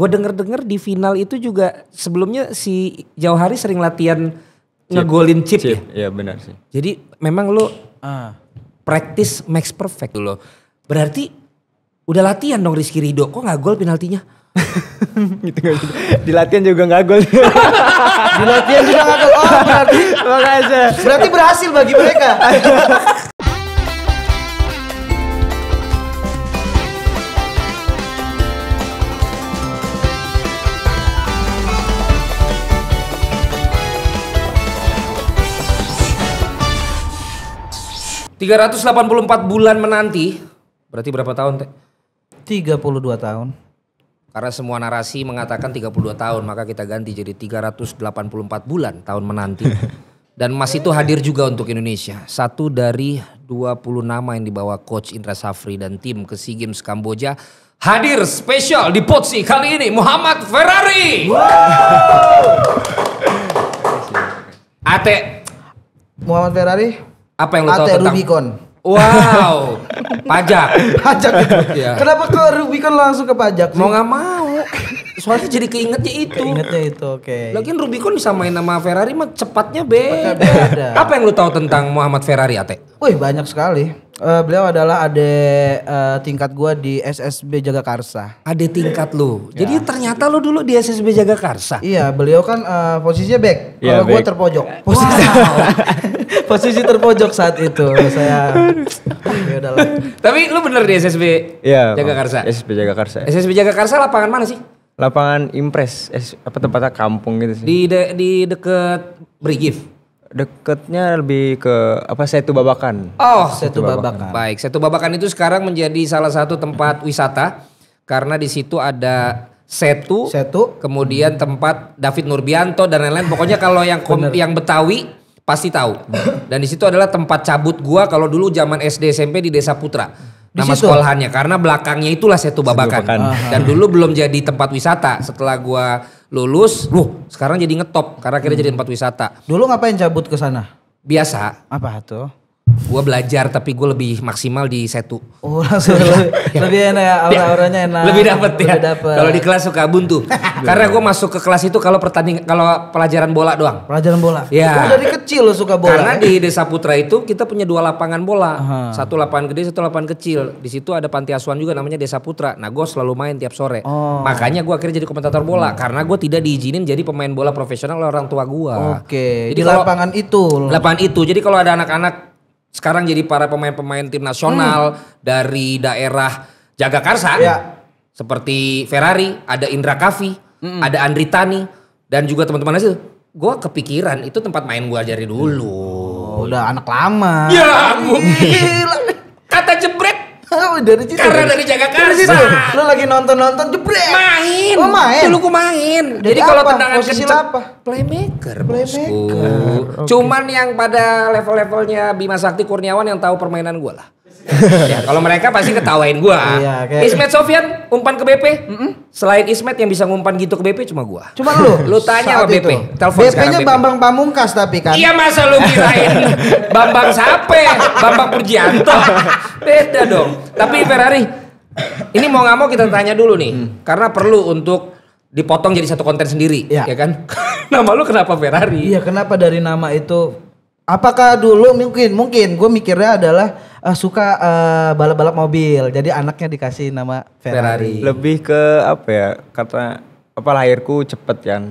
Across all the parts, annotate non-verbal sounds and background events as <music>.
Gue denger-denger di final itu juga sebelumnya si Jauhari sering latihan ngegolin chip, chip. ya. Iya benar sih. Jadi memang lo ah. practice makes perfect lo. Berarti udah latihan dong Rizky Ridho. Kok nggak gol penaltinya? <laughs> gitu gak gitu. Di latihan juga gak gol. <laughs> di latihan juga gak gol. Oh berarti. Makanya. Berarti berhasil bagi mereka. <laughs> 384 bulan menanti, berarti berapa tahun, Teh? 32 tahun. Karena semua narasi mengatakan 32 tahun, maka kita ganti jadi 384 bulan tahun menanti. <laughs> Dan Mas itu hadir juga untuk Indonesia. Satu dari 20 nama yang dibawa Coach Indra Safri dan tim ke SEA Games Kamboja hadir spesial di Potsi kali ini Muhammad Ferrari. Wow. <laughs> Ate Muhammad Ferrari apa yang lu tahu tentang Rubicon? Wow, <laughs> pajak. pajak itu. Ya. Kenapa ke Rubicon langsung ke pajak? Sih? Mau nggak mau. Soalnya jadi keingetnya itu. Keingetnya itu, oke. Okay. Lagian Rubicon bisa main sama Ferrari mah cepatnya beda. <laughs> Apa yang lu tahu tentang Muhammad Ferrari, Ate? Wih, banyak sekali. Uh, beliau adalah ade uh, tingkat gua di SSB Jagakarsa. Ade tingkat lu. Ya. Jadi ternyata lu dulu di SSB Jagakarsa. Iya, beliau kan uh, posisinya back. Iya, Kalau ya, gua terpojok. <laughs> Posisi wow. <laughs> posisi terpojok saat itu saya. Ya Tapi lu bener di SSB ya, Jagakarsa. SSB Jagakarsa. SSB Jagakarsa lapangan mana sih? lapangan impres eh, apa tempatnya kampung gitu sih. Di de, di deket Brigif. Deketnya lebih ke apa Setu Babakan. Oh, Setu, Babakan. Babakan. Baik, Setu Babakan itu sekarang menjadi salah satu tempat wisata karena di situ ada Setu, Setu, kemudian tempat David Nurbianto dan lain-lain. Pokoknya kalau yang kom, yang Betawi pasti tahu. Dan di situ adalah tempat cabut gua kalau dulu zaman SD SMP di Desa Putra. Di nama situ? sekolahannya karena belakangnya itulah Setu Babakan. Setu Babakan. Dan dulu belum jadi tempat wisata. Setelah gua lulus, loh sekarang jadi ngetop karena akhirnya hmm. jadi tempat wisata. Dulu ngapain cabut ke sana? Biasa. Apa tuh? Gue belajar tapi gue lebih maksimal di setu. Oh langsung <laughs> lebih, lebih enak ya aura-auranya ya, enak. Lebih dapet ya. Kalau di kelas suka buntu. <laughs> Karena gue masuk ke kelas itu kalau pertanding kalau pelajaran bola doang. Pelajaran bola. Ya. Gue oh, dari kecil lo suka bola. Karena di Desa Putra itu kita punya dua lapangan bola. Aha. Satu lapangan gede, satu lapangan kecil. Di situ ada panti asuhan juga namanya Desa Putra. Nah gue selalu main tiap sore. Oh. Makanya gue akhirnya jadi komentator bola. Hmm. Karena gue tidak diizinin jadi pemain bola profesional oleh orang tua gue. Oke. Okay. di lapangan itu. Lapangan itu. Jadi kalau ada anak-anak sekarang jadi para pemain-pemain tim nasional hmm. dari daerah Jagakarsa. Ya. Seperti Ferrari, ada Indra Kavi, hmm. ada Andri Tani dan juga teman-teman itu. Gue kepikiran itu tempat main gue dari dulu. Oh, udah anak lama. Ya, gila. Kata Oh, dari situ. Karena dari jaga kasa. Nah. Lu lagi nonton-nonton jebret. Main. Oh, main. Dulu ku main. Jadi, kalau tendangan posisi kenceng, apa? Playmaker. Playmaker. Cuman yang pada level-levelnya Bima Sakti Kurniawan yang tahu permainan gua lah. <laughs> ya, kalau mereka pasti ketawain gua. Iya, kayak... Ismet Sofian umpan ke BP. Mm -mm. Selain Ismet yang bisa ngumpan gitu ke BP cuma gua. Cuma lu. <laughs> lu tanya sama BP. Telepon BP-nya BP. Bambang Pamungkas tapi kan. Iya masa lu kirain <laughs> Bambang Sape, Bambang Purjianto. Beda dong. Tapi Ferrari ini mau nggak mau kita tanya dulu nih hmm. karena perlu untuk dipotong jadi satu konten sendiri ya, ya kan nama lu kenapa Ferrari iya kenapa dari nama itu apakah dulu mungkin mungkin gue mikirnya adalah uh, suka eh, balap-balap uh, balap -balap mobil. Jadi anaknya dikasih nama Ferrari. Ferrari. Lebih ke apa ya? Karena apa lahirku cepet kan.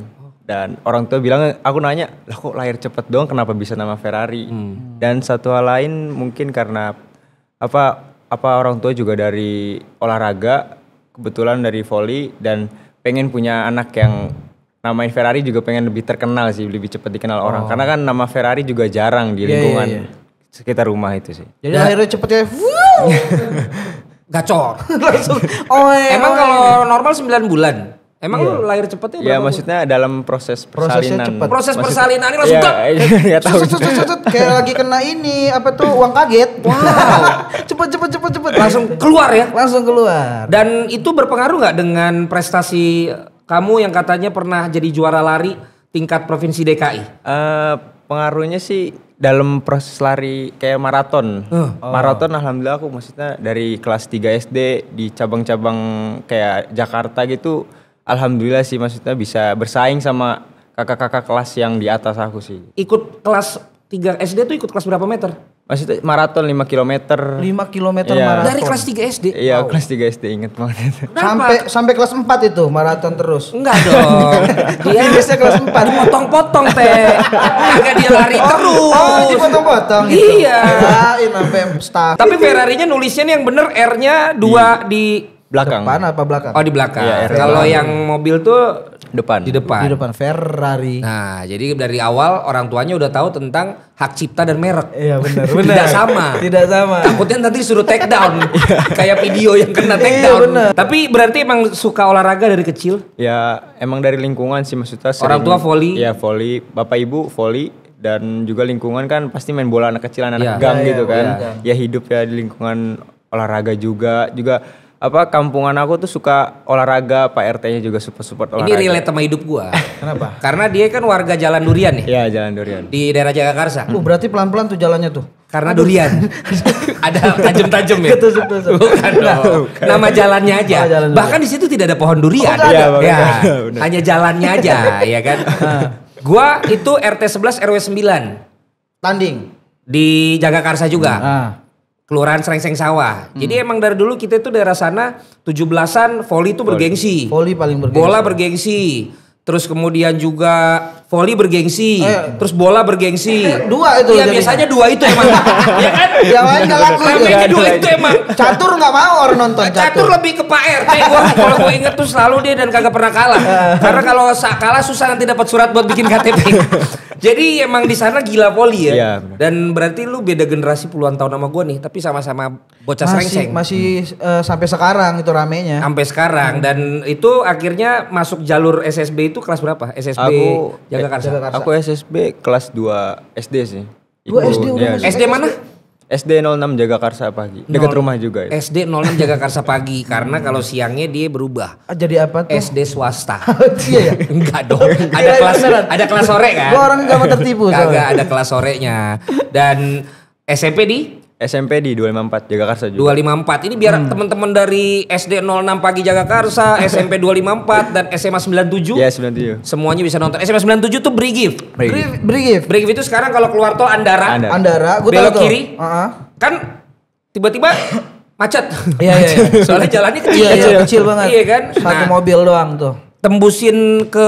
Dan orang tua bilang aku nanya, "Lah kok lahir cepet doang kenapa bisa nama Ferrari?" Hmm. Dan satu hal lain mungkin karena apa apa orang tua juga dari olahraga, kebetulan dari volley dan pengen punya anak yang hmm Ferrari juga pengen lebih terkenal sih, lebih cepat dikenal oh. orang. Karena kan nama Ferrari juga jarang di iya, iya, lingkungan yeah, yeah, yeah sekitar rumah itu sih. Jadi nah. akhirnya cepetnya <laughs> gacor. Langsung. Oh, <laughs> emang kalau normal 9 bulan. Emang yeah. lu lahir cepetnya iya, berapa? Ya maksudnya dalam proses persalinan. Cepet. Proses Maksud... persalinan ini langsung ya, <laughs> ya, tahu. Sut, sut, sut, kayak lagi kena ini apa tuh uang kaget. Wow. cepet cepet cepet cepet langsung keluar ya. Langsung keluar. Dan itu berpengaruh nggak dengan prestasi kamu yang katanya pernah jadi juara lari tingkat provinsi DKI? Uh, eh, pengaruhnya sih dalam proses lari kayak maraton. Uh, oh. Maraton alhamdulillah aku maksudnya dari kelas 3 SD di cabang-cabang kayak Jakarta gitu alhamdulillah sih maksudnya bisa bersaing sama kakak-kakak kelas yang di atas aku sih. Ikut kelas 3 SD tuh ikut kelas berapa meter? Maksudnya maraton 5 km. 5 km iya. maraton. Dari kelas 3 SD. Iya, oh. kelas 3 SD inget banget itu. Sampai sampai kelas 4 itu maraton terus. Enggak dong. <laughs> dia biasanya kelas 4 potong-potong teh. Enggak dia lari oh, terus. Oh, jadi potong-potong gitu. Iya. Lain sampai staff. Tapi Ferrarinya nulisnya nih yang bener R-nya 2 di, di belakang. Depan apa belakang? Oh, di belakang. Ya, Kalau yang mobil tuh depan. Di depan. Di depan Ferrari. Nah, jadi dari awal orang tuanya udah tahu tentang hak cipta dan merek. Iya benar. benar. Tidak sama. Tidak sama. Takutnya nanti suruh take down <laughs> iya. kayak video yang kena iya, take down. Iya, benar. Tapi berarti emang suka olahraga dari kecil? Ya, emang dari lingkungan sih maksudnya. Sering, orang tua volley. Iya, volley. Bapak ibu volley dan juga lingkungan kan pasti main bola anak kecil anak, -anak ya. gang ya, gitu ya, kan. Ya. ya hidup ya di lingkungan olahraga juga juga apa kampungan aku tuh suka olahraga Pak RT-nya juga super support olahraga. Ini relate sama hidup gua. <laughs> Kenapa? Karena dia kan warga Jalan Durian nih. Ya? Iya, Jalan Durian. Di daerah Jagakarsa. Hmm. berarti pelan-pelan tuh jalannya tuh. Karena durian. <laughs> ada tajem tajem ya. Ketusuk-tusuk. Bukan nah, dong. Bukan. Nama jalannya aja. Oh, jalan Bahkan di situ tidak ada pohon durian. Oh, iya, ya, ya. Hanya jalannya aja, ya kan. <laughs> Ah. gua itu RT 11 RW 9. Tanding. Di Jagakarsa juga. Hmm, ah. Kelurahan Serengseng Sawah. Hmm. Jadi emang dari dulu kita itu daerah sana 17-an volley itu bergengsi. Voli paling bergengsi. Bola bergengsi. Terus kemudian juga volley bergengsi, eh. terus bola bergengsi. Eh, dua itu. Iya biasanya dua itu emang. <laughs> ya kan? Yang lain laku. Namanya dua itu emang. Catur gak mau orang nonton eh, catur. Catur lebih ke Pak RT gua kalau gue inget tuh selalu dia dan kagak pernah kalah. <laughs> Karena kalau kalah susah nanti dapat surat buat bikin KTP. <laughs> Jadi emang di sana gila poli ya. Iya, Dan berarti lu beda generasi puluhan tahun sama gua nih, tapi sama-sama bocah masih, serengseng. Masih hmm. uh, sampai sekarang itu ramenya. Sampai sekarang hmm. dan itu akhirnya masuk jalur SSB itu kelas berapa? SSB aku, Jaga eh, Karsa. Aku SSB kelas 2 SD sih. dua SD udah ya, SD mana? SD 06 Jaga Karsa pagi. Dekat rumah juga ya. SD 06 Jaga Karsa pagi <laughs> karena kalau siangnya dia berubah. Ah, jadi apa tuh? SD swasta. <laughs> Oh, iya ya. <laughs> Enggak dong. Ada kelas ada kelas sore kan? Gua orang gak mau tertipu. Enggak, ada kelas sorenya. Dan SMP di SMP di 254 Jagakarsa juga. 254. Ini biar hmm. teman-teman dari SD 06 pagi Jagakarsa, SMP <laughs> 254 dan SMA 97. Ya, yeah, 97. Semuanya bisa nonton. SMA 97 tuh Brigif. Brigif. Brigif. gift itu sekarang kalau keluar tol Andara. Andara, Andara. gua belok tahu kiri. Uh -huh. Kan tiba-tiba <laughs> macet. Iya, iya. iya. <laughs> Soalnya jalannya kecil. Iya, iya, kecil banget. Iya kan? Satu nah, mobil doang tuh tembusin ke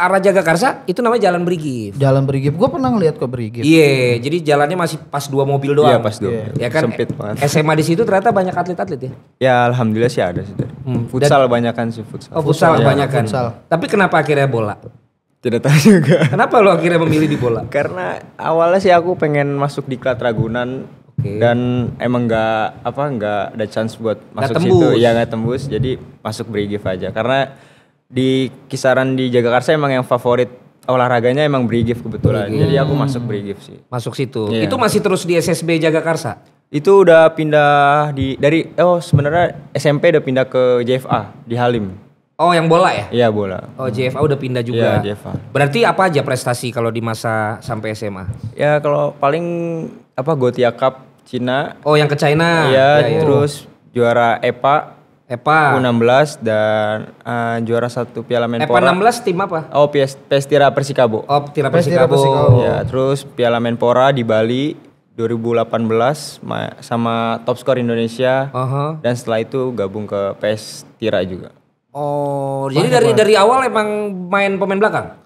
arah Jagakarsa itu namanya Jalan Brigif. Jalan Brigif, gue pernah ngeliat kok Brigif. Iya, yeah, hmm. jadi jalannya masih pas dua mobil iya, doang. Iya yeah, pas dua. Yeah. Ya kan sempit banget. SMA di situ ternyata banyak atlet-atlet ya. Ya alhamdulillah sih ada sih. Hmm. Futsal banyakkan kan sih futsal. Oh futsal, futsal ya, Futsal. Tapi kenapa akhirnya bola? Tidak tahu juga. Kenapa lo akhirnya memilih di bola? <laughs> Karena awalnya sih aku pengen masuk di Klat Ragunan okay. dan emang nggak apa nggak ada chance buat masuk tembus. situ, ya nggak tembus. Jadi masuk Brigif aja karena di kisaran di Jagakarsa emang yang favorit olahraganya emang Brigif kebetulan. Hmm. Jadi aku masuk Brigif sih. Masuk situ. Yeah. Itu masih terus di SSB Jagakarsa? Itu udah pindah di dari oh sebenarnya SMP udah pindah ke JFA di Halim. Oh, yang bola ya? Iya, bola. Oh, JFA udah pindah iya, juga. Iya, JFA. Berarti apa aja prestasi kalau di masa sampai SMA? Ya, kalau paling apa Gotia Cup Cina. Oh, yang ke China. Iya, ya, terus juara EPA EPA U16 dan uh, juara satu Piala Menpora. EPA 16 tim apa? Oh, PS PS Tira Persikabo. Oh, Tira Persikabo. Ya, terus Piala Menpora di Bali 2018 sama top skor Indonesia. Uh -huh. Dan setelah itu gabung ke PS Tira juga. Oh, jadi dari dari awal emang main pemain belakang?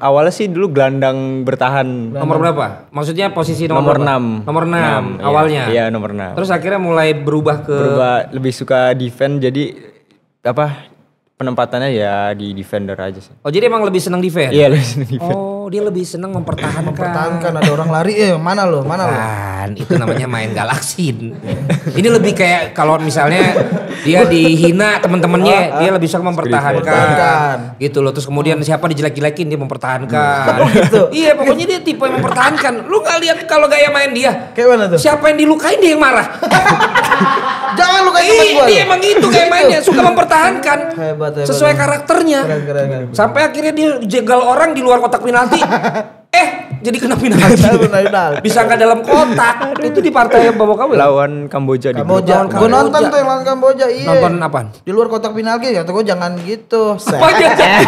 Awalnya sih dulu gelandang bertahan. Gelandang. Nomor berapa? Maksudnya posisi nomor, nomor 6. Nomor 6, 6 iya. awalnya. Iya, iya, nomor 6. Terus akhirnya mulai berubah ke berubah lebih suka defense jadi apa penempatannya ya di defender aja sih. Oh, jadi emang lebih senang defense? Iya, lebih senang defense. Oh. Oh dia lebih seneng mempertahankan. mempertahankan ada orang lari eh mana lo mana lo. Kan itu namanya main galaksin. Ini lebih kayak kalau misalnya dia dihina teman-temannya oh, dia lebih suka mempertahankan. Gitu loh terus kemudian hmm. siapa dijelek-jelekin dia mempertahankan. Hmm. Oh, gitu. iya pokoknya dia tipe yang mempertahankan. Lu nggak lihat kalau gaya main dia. Kayak mana tuh? Siapa yang dilukain dia yang marah. <laughs> Jangan lukain teman iya, gua. Dia emang itu gaya mainnya suka mempertahankan. Hebat, hebat, sesuai karakternya. Keren, keren, keren. Sampai akhirnya dia jegal orang di luar kotak penalti eh jadi kena penalti. Bisa nggak dalam kotak? itu di partai yang bawa kamu. Lawan Kamboja di Kamboja. Gue nonton tuh yang lawan Kamboja. Iya. Nonton apa? Di luar kotak penalti gitu, ya. Gue jangan gitu. Gue <laughs> oh, iya,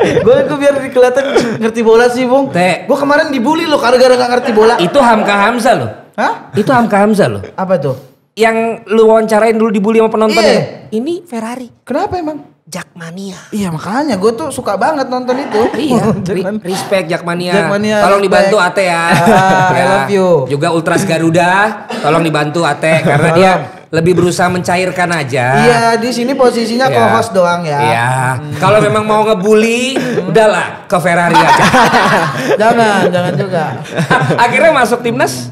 iya. gue biar kelihatan ngerti bola sih bung. Gue kemarin dibully loh gara-gara ngerti bola. Itu Hamka Hamza loh. Hah? Itu Hamka Hamza loh. Apa tuh? Yang lu wawancarain dulu dibully sama penonton iya. Ini Ferrari. Kenapa emang? Jakmania. Iya makanya gue tuh suka banget nonton itu. iya. <laughs> Respect Jakmania. Jakmania tolong respect. dibantu Ate ya. <laughs> Ah, ya. I love you. Juga Ultras Garuda, tolong dibantu Ate karena <laughs> dia lebih berusaha mencairkan aja. Iya, di sini posisinya yeah. co-host doang ya. Iya. Hmm. Kalau memang mau ngebully, hmm. udahlah ke Ferrari aja. jangan, jangan juga. Akhirnya masuk timnas.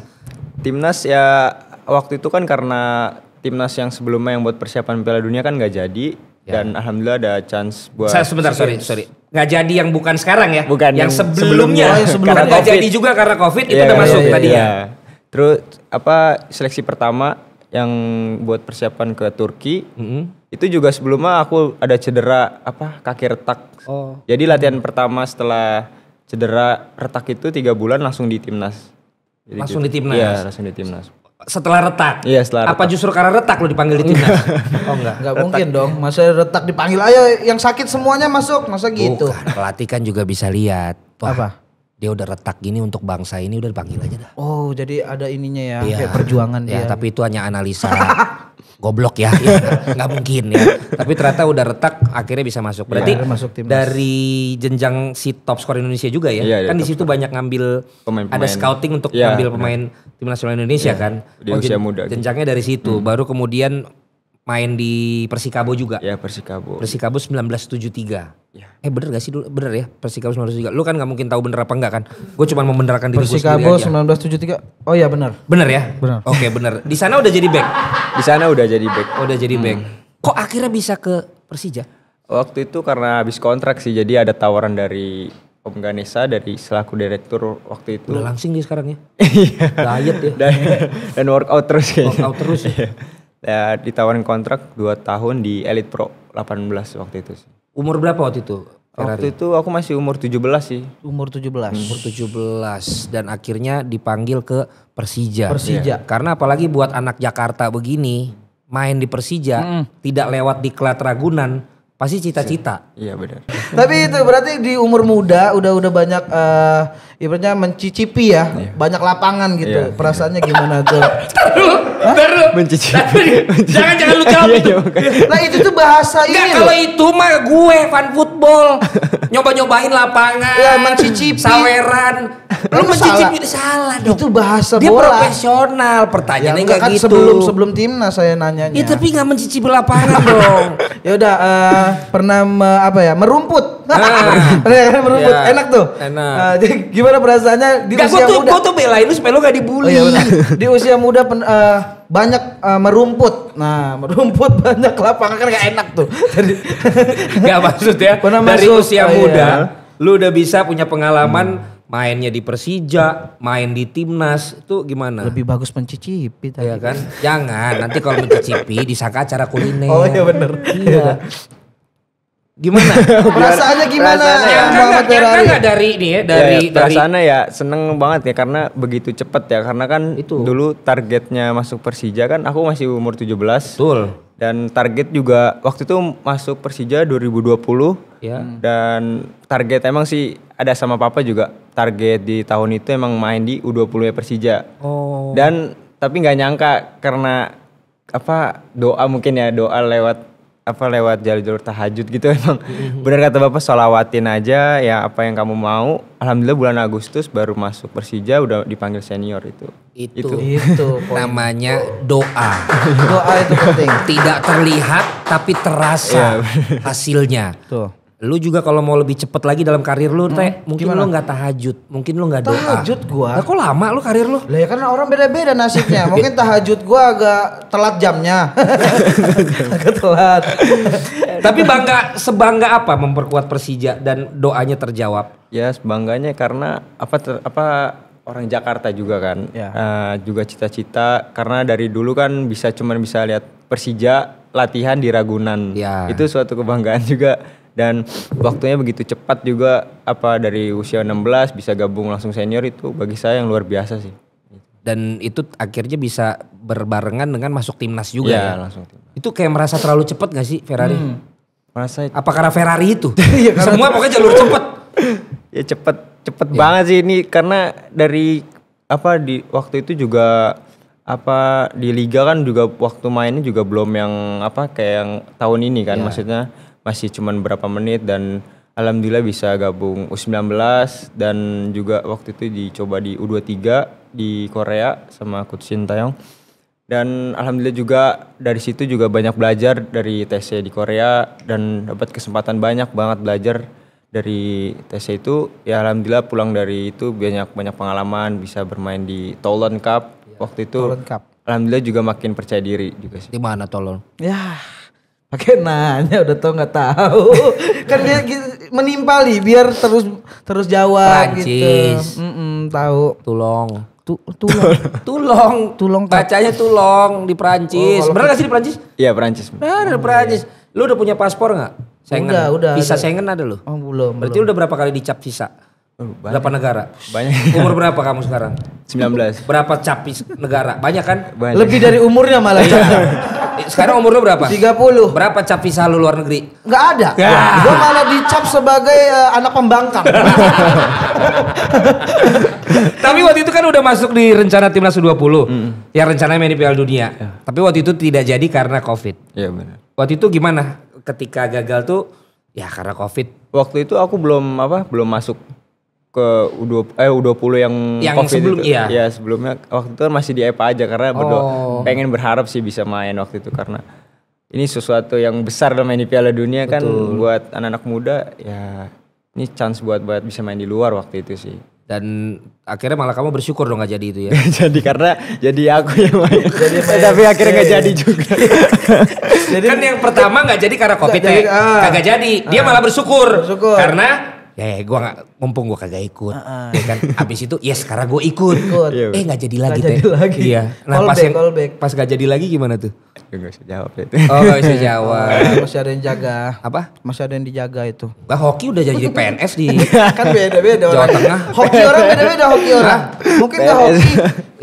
Timnas ya waktu itu kan karena timnas yang sebelumnya yang buat persiapan Piala Dunia kan nggak jadi Ya. Dan alhamdulillah ada chance buat Saya sebentar sorry sorry. Nggak jadi yang bukan sekarang ya. Bukan yang, yang sebelumnya. sebelumnya. sebelumnya. Nggak jadi juga karena Covid itu iya, udah masuk yeah, tadi ya. ya. Terus apa seleksi pertama yang buat persiapan ke Turki. Mm -hmm. Itu juga sebelumnya aku ada cedera apa kaki retak. Oh. Jadi latihan pertama setelah cedera retak itu tiga bulan langsung di timnas. Jadi langsung gitu. di timnas. Iya, langsung di timnas setelah retak. Iya, setelah retak. Apa justru karena retak lo dipanggil di timnas? oh enggak. Enggak retak. mungkin dong. Masa retak dipanggil ayo yang sakit semuanya masuk, masa gitu. Bukan, pelatih kan juga bisa lihat. Wah, apa? Dia udah retak gini untuk bangsa ini udah dipanggil aja dah. Oh, jadi ada ininya ya, ya kayak perjuangan ya, dia. Ya, tapi itu hanya analisa. <laughs> goblok ya, ya nggak mungkin ya. Tapi ternyata udah retak akhirnya bisa masuk. Iya, Berarti ya, masuk dari jenjang si top skor Indonesia juga ya. ya, ya kan di situ banyak ngambil pemain -pemain. ada scouting untuk ya, ngambil pemain tim nasional Indonesia ya, kan. Di oh, usia jen muda. Jenjangnya dari situ. Hmm. Baru kemudian main di Persikabo juga. Ya Persikabo. Persikabo 1973. Ya. Eh bener gak sih dulu? Bener ya Persikabo 1973. Lu kan gak mungkin tahu bener apa enggak kan? Gue cuma mau membenarkan diri Persikabo gue sendiri tujuh 1973. Oh iya bener. Bener ya? Bener. Oke okay, bener. Di sana udah jadi back? Di sana udah jadi back. Oh, udah jadi hmm. back. Kok akhirnya bisa ke Persija? Waktu itu karena habis kontrak sih. Jadi ada tawaran dari Om Ganesa dari selaku direktur waktu itu. Udah langsing dia sekarang ya. <laughs> Iya. Diet ya. Dan, dan out terus kayaknya. Workout terus ya. Iya ya ditawarin kontrak 2 tahun di Elite Pro 18 waktu itu sih. Umur berapa waktu itu? Ferrari? Waktu itu aku masih umur 17 sih. Umur 17. Hmm. Umur 17 dan akhirnya dipanggil ke Persija. Persija. Yeah. Karena apalagi buat anak Jakarta begini main di Persija hmm. tidak lewat di Klat Ragunan pasti cita-cita. Iya, iya benar. Tapi itu berarti di umur muda udah udah banyak uh, ibaratnya mencicipi ya, yeah. banyak lapangan gitu. Yeah, iya. Perasaannya gimana tuh? <laughs> baru mencicipi. <laughs> jangan jangan lu jawab iya, itu. Iya, lah itu tuh bahasa ini ini. kalau itu mah gue fan football. Nyoba-nyobain lapangan. Ya mencicipi. Saweran. Lu mencicipi salah. Gitu, salah dong. Itu bahasa Dia bola. Dia profesional. Pertanyaannya enggak ya, kan gitu. sebelum sebelum timnas saya nanya. Ya tapi enggak mencicipi lapangan dong. <laughs> Ya udah uh, pernah apa ya? Merumput. Ah. <laughs> merumput. Ya, enak tuh. Enak. Eh, jadi gimana perasaannya di gak, usia gua tuh, muda? Gue tuh belain lu supaya lu gak dibully. Oh, iya, di usia muda pen, uh, banyak uh, merumput. Nah, <laughs> merumput banyak lapangan kan gak enak tuh. <laughs> Jadi gak maksud ya. Pernah dari masuk, usia oh iya. muda, iya. lu udah bisa punya pengalaman hmm. mainnya di Persija, main di timnas itu gimana? Lebih bagus mencicipi tadi. Iya kan? Jangan, nanti kalau mencicipi disangka acara kuliner. Oh iya bener. Iya. iya gimana? <laughs> perasaannya gimana? Perasaannya ya, kan Ferrari. Kan dari ini ya, dari ya, perasaannya dari... ya seneng banget ya karena begitu cepet ya karena kan itu. dulu targetnya masuk Persija kan aku masih umur 17. Betul. Dan target juga waktu itu masuk Persija 2020. Ya. Dan target emang sih ada sama papa juga. Target di tahun itu emang main di U20 ya Persija. Oh. Dan tapi nggak nyangka karena apa doa mungkin ya doa lewat apa lewat jalur-jalur tahajud gitu <laughs> emang benar kata bapak solawatin aja ya apa yang kamu mau alhamdulillah bulan Agustus baru masuk Persija udah dipanggil senior itu itu gitu. itu, <laughs> itu namanya doa doa itu penting tidak terlihat tapi terasa iya, hasilnya Tuh. Lu juga kalau mau lebih cepet lagi dalam karir lu, hmm, teh mungkin gimana? lu nggak tahajud, mungkin lu nggak doa. Tahajud gua. Nah, kok lama lu karir lu? Lah ya kan orang beda-beda nasibnya. <laughs> mungkin tahajud gua agak telat jamnya. <laughs> agak telat. Tapi bangga sebangga apa memperkuat Persija dan doanya terjawab? Ya, sebangganya karena apa ter, apa orang Jakarta juga kan, ya. uh, juga cita-cita karena dari dulu kan bisa cuman bisa lihat Persija latihan di Ragunan, ya. itu suatu kebanggaan juga dan waktunya begitu cepat juga apa dari usia 16 bisa gabung langsung senior itu bagi saya yang luar biasa sih. Dan itu akhirnya bisa berbarengan dengan masuk timnas juga ya. ya? langsung timnas. Itu kayak merasa terlalu cepat gak sih Ferrari? Hmm. Merasa Apa karena Ferrari itu? <laughs> ya, karena Semua pokoknya jalur cepat. <laughs> ya cepat cepat ya. banget sih ini karena dari apa di waktu itu juga apa di liga kan juga waktu mainnya juga belum yang apa kayak yang tahun ini kan ya. maksudnya masih cuman berapa menit dan alhamdulillah bisa gabung U19 dan juga waktu itu dicoba di U23 di Korea sama coach Shin Taeyong. Dan alhamdulillah juga dari situ juga banyak belajar dari TC di Korea dan dapat kesempatan banyak banget belajar dari TC itu ya alhamdulillah pulang dari itu banyak banyak pengalaman bisa bermain di Toulon Cup waktu itu. Cup. Alhamdulillah juga makin percaya diri juga sih. Di mana Toulon? Ya Pakai nanya udah tau nggak tahu. <laughs> kan dia menimpali biar terus terus jawab Prancis. gitu. Mm -mm, tahu. Tulong. Tu, tulong. <laughs> tulong. Tulong. Bacanya tulong di Prancis. Oh, Benar gak sih di Prancis? Iya Prancis. Benar oh, Prancis. Iya. Lu udah punya paspor nggak? Schengen. Udah, udah. Visa ada. Schengen ada lu? Oh, belum. Berarti lu udah berapa kali dicap visa? Oh, banyak. Berapa negara? Banyak. Umur berapa kamu sekarang? 19. Berapa capis negara? Banyak kan? Banyak. Lebih dari umurnya malah. Iya. <laughs> Eh, sekarang umur lu berapa? 30. Berapa cap visa lu luar negeri? Enggak ada. Ya. malah dicap sebagai uh, anak pembangkang. <laughs> Tapi waktu itu kan udah masuk di rencana timnas U20. Hmm. Yang rencananya main di Piala Dunia. Ya. Tapi waktu itu tidak jadi karena Covid. Iya benar. Waktu itu gimana? Ketika gagal tuh ya karena Covid. Waktu itu aku belum apa? Belum masuk ke U20 eh U20 yang yang COVID sebelum itu. iya. Ya, sebelumnya waktu itu kan masih di EPA aja karena oh. berdoa pengen berharap sih bisa main waktu itu karena ini sesuatu yang besar dalam main di Piala Dunia kan Betul. kan buat anak-anak muda ya ini chance buat buat bisa main di luar waktu itu sih dan akhirnya malah kamu bersyukur dong gak jadi itu ya <laughs> jadi karena jadi aku yang main <laughs> jadi main <laughs> tapi akhirnya gak jadi juga jadi, kan yang pertama gak jadi karena covid ya ah. kagak jadi dia ah. malah bersyukur, bersyukur. karena ya, ya gue gak mumpung gue kagak ikut uh -uh. ya kan habis itu ya sekarang gue ikut, ikut. eh nggak jadi lagi gak jadi lagi. iya nah call pas back, yang call back. pas gak jadi lagi gimana tuh Gak bisa jawab itu. Ya, oh gak bisa jawab. <laughs> Nah, masih ada yang jaga. Apa? Masih ada yang dijaga itu. Bah, hoki udah jadi PNS <laughs> di. kan beda-beda Jawa Tengah. Hoki orang beda-beda hoki orang. Mungkin gak hoki.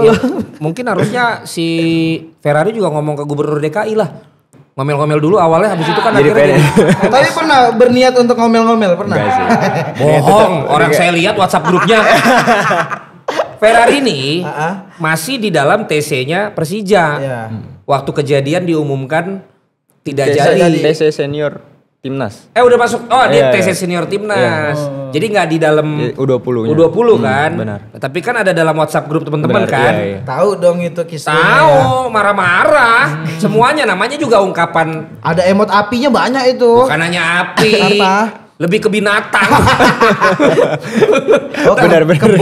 ya, mungkin harusnya si Ferrari juga ngomong ke gubernur DKI lah ngomel-ngomel dulu awalnya habis itu kan jadi akhirnya jadi, <laughs> tapi pernah berniat untuk ngomel-ngomel pernah sih. <laughs> bohong orang saya lihat WhatsApp grupnya <laughs> Ferrari ini masih di dalam TC-nya Persija. Yeah. Waktu kejadian diumumkan tidak TC jadi. TC senior. Timnas. Eh udah masuk. Oh, dia iya, iya. TC senior iya. Timnas. Oh, oh. Jadi nggak di dalam U20 U20 hmm, kan. Benar. Tapi kan ada dalam WhatsApp grup teman-teman kan. Yeah, yeah. Tahu dong itu kisahnya. Tahu, marah-marah. Semuanya namanya juga ungkapan. Ada emot apinya banyak itu. Bukan hanya api. Apa? lebih ke binatang. <laughs> oh benar benar. benar,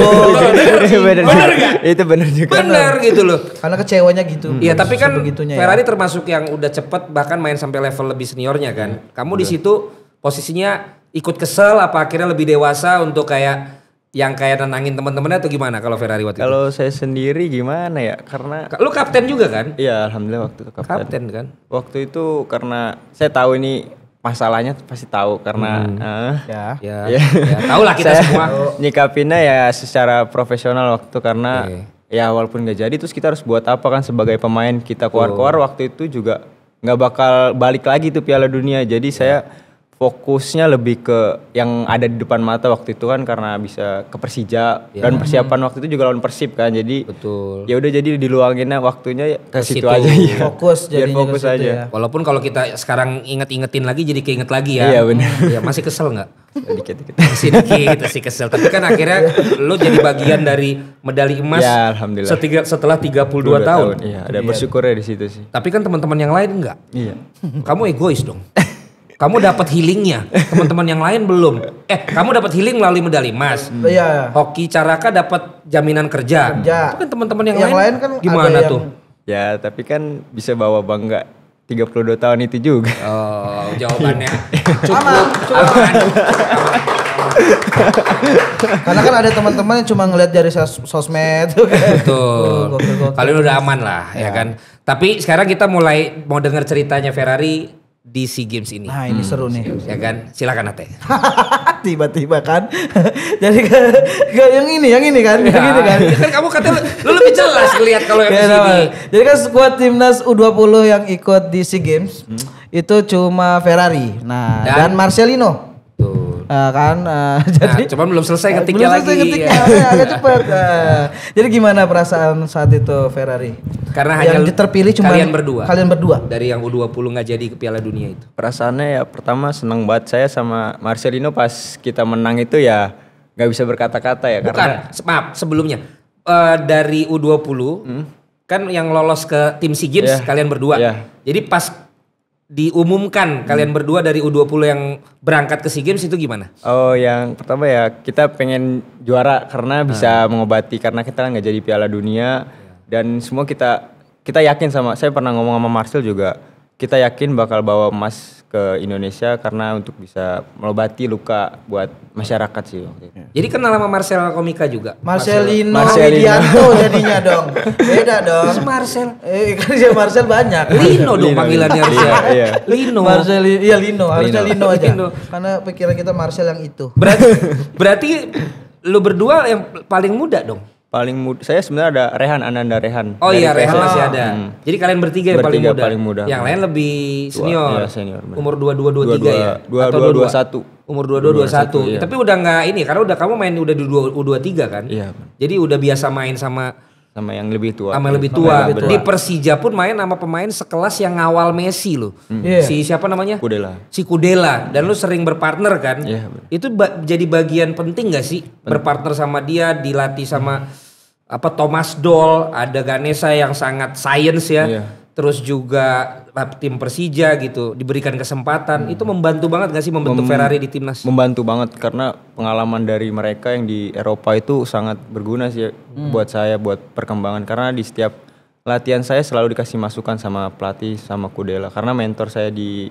benar, Itu benar juga. Benar gitu loh. Karena kecewanya gitu. Iya, hmm. tapi kan ya. Ferrari termasuk yang udah cepet bahkan main sampai level lebih seniornya kan. Kamu di situ posisinya ikut kesel apa akhirnya lebih dewasa untuk kayak yang kayak nenangin teman-temannya atau gimana kalau Ferrari waktu itu? Kalau saya sendiri gimana ya? Karena lu kapten juga kan? Iya, alhamdulillah waktu itu kapten. Kapten kan? Waktu itu karena saya tahu ini masalahnya pasti tahu karena hmm. uh, ya. Ya. ya ya tahu lah kita saya semua nyikapinnya ya secara profesional waktu karena okay. ya walaupun nggak jadi terus kita harus buat apa kan sebagai pemain kita keluar-keluar waktu itu juga nggak bakal balik lagi tuh Piala Dunia jadi yeah. saya ya fokusnya lebih ke yang ada di depan mata waktu itu kan karena bisa ke Persija ya. dan hmm. persiapan waktu itu juga lawan Persib kan jadi betul ya udah jadi diluanginnya waktunya ke, ke situ, situ aja ya. fokus jadi fokus aja ya. walaupun kalau kita sekarang inget-ingetin lagi jadi keinget lagi ya iya benar hmm. ya masih kesel nggak dikit dikit masih dikit masih kesel tapi kan akhirnya lo jadi bagian dari medali emas ya, alhamdulillah setiga, setelah 32, tahun, tahun. Iya, ada iya. bersyukurnya di situ sih tapi kan teman-teman yang lain enggak iya kamu egois dong kamu dapat healingnya, teman-teman yang lain belum. Eh, kamu dapat healing melalui medali emas. Hmm. Iya. Hmm. Hoki Caraka dapat jaminan kerja. Kerja. Itu kan teman-teman yang, yang lain, lain kan gimana tuh? Ya, tapi kan bisa bawa bangga 32 tahun itu juga. Oh, jawabannya cukup. Aman, cukup. Aman. Aman. Karena kan ada teman-teman yang cuma ngelihat dari sos sosmed. Betul. Kalau udah aman lah ya. ya kan. Tapi sekarang kita mulai mau dengar ceritanya Ferrari di SEA Games ini. Nah ini hmm. seru nih. Ya kan? Silakan Ate. <laughs> Tiba-tiba kan. <laughs> Jadi ke, ke, yang ini, yang ini kan. Ya. Yang gitu ini kan. kan kamu kata lu lebih jelas lihat kalau yang ya, sini. Jadi kan skuad timnas U20 yang ikut di SEA Games hmm. itu cuma Ferrari. Nah, dan, dan Marcelino uh, kan uh, <laughs> jadi nah, cuman belum selesai eh, ketiknya belum selesai lagi ketiknya <laughs> iya, agak cepat uh, jadi gimana perasaan saat itu Ferrari karena yang hanya terpilih cuma kalian berdua kalian berdua dari yang U20 nggak jadi ke Piala Dunia itu perasaannya ya pertama senang banget saya sama Marcelino pas kita menang itu ya nggak bisa berkata-kata ya Bukan, karena maaf sebelumnya uh, dari U20 hmm? kan yang lolos ke tim SEA Games yeah. kalian berdua. Yeah. Jadi pas diumumkan hmm. kalian berdua dari U20 yang berangkat ke SEA Games itu gimana? Oh, yang pertama ya kita pengen juara karena ah. bisa hmm. mengobati karena kita kan nggak jadi Piala Dunia ya. dan semua kita kita yakin sama saya pernah ngomong sama Marcel juga kita yakin bakal bawa emas ke Indonesia karena untuk bisa melobati luka buat masyarakat sih. Ya. Jadi kenal sama Marcel Komika juga. Marcelino, Marcelino. Marcelino. jadinya dong. Beda <laughs> dong. Marcel. Eh kan dia Marcel banyak. Lino dong panggilannya harusnya. Iya, Lino. Marcel iya Lino, harusnya Lino, Lino aja. Lino. Karena pikiran kita Marcel yang itu. Berarti berarti lu berdua yang paling muda dong paling muda saya sebenarnya ada Rehan Ananda Rehan oh iya Rehan masih ya. ada hmm. jadi kalian bertiga yang bertiga paling muda paling muda yang lain lebih iya, senior, dua, ya, senior umur dua dua dua tiga ya dua dua dua satu umur dua dua dua satu iya. tapi udah nggak ini karena udah kamu main udah di dua dua tiga kan iya jadi udah biasa main sama sama yang lebih tua sama yang lebih tua, yang lebih tua. di Persija pun main sama pemain sekelas yang ngawal Messi loh hmm. yeah. si siapa namanya Kudela si Kudela dan lu sering berpartner kan yeah, iya, itu ba jadi bagian penting gak sih berpartner sama dia dilatih sama hmm apa Thomas Doll, ada Ganesa yang sangat science ya. Iya. Terus juga tim Persija gitu diberikan kesempatan hmm. itu membantu banget gak sih membentuk Mem Ferrari di timnas? Membantu banget karena pengalaman dari mereka yang di Eropa itu sangat berguna sih ya hmm. buat saya buat perkembangan karena di setiap latihan saya selalu dikasih masukan sama pelatih sama Kudela karena mentor saya di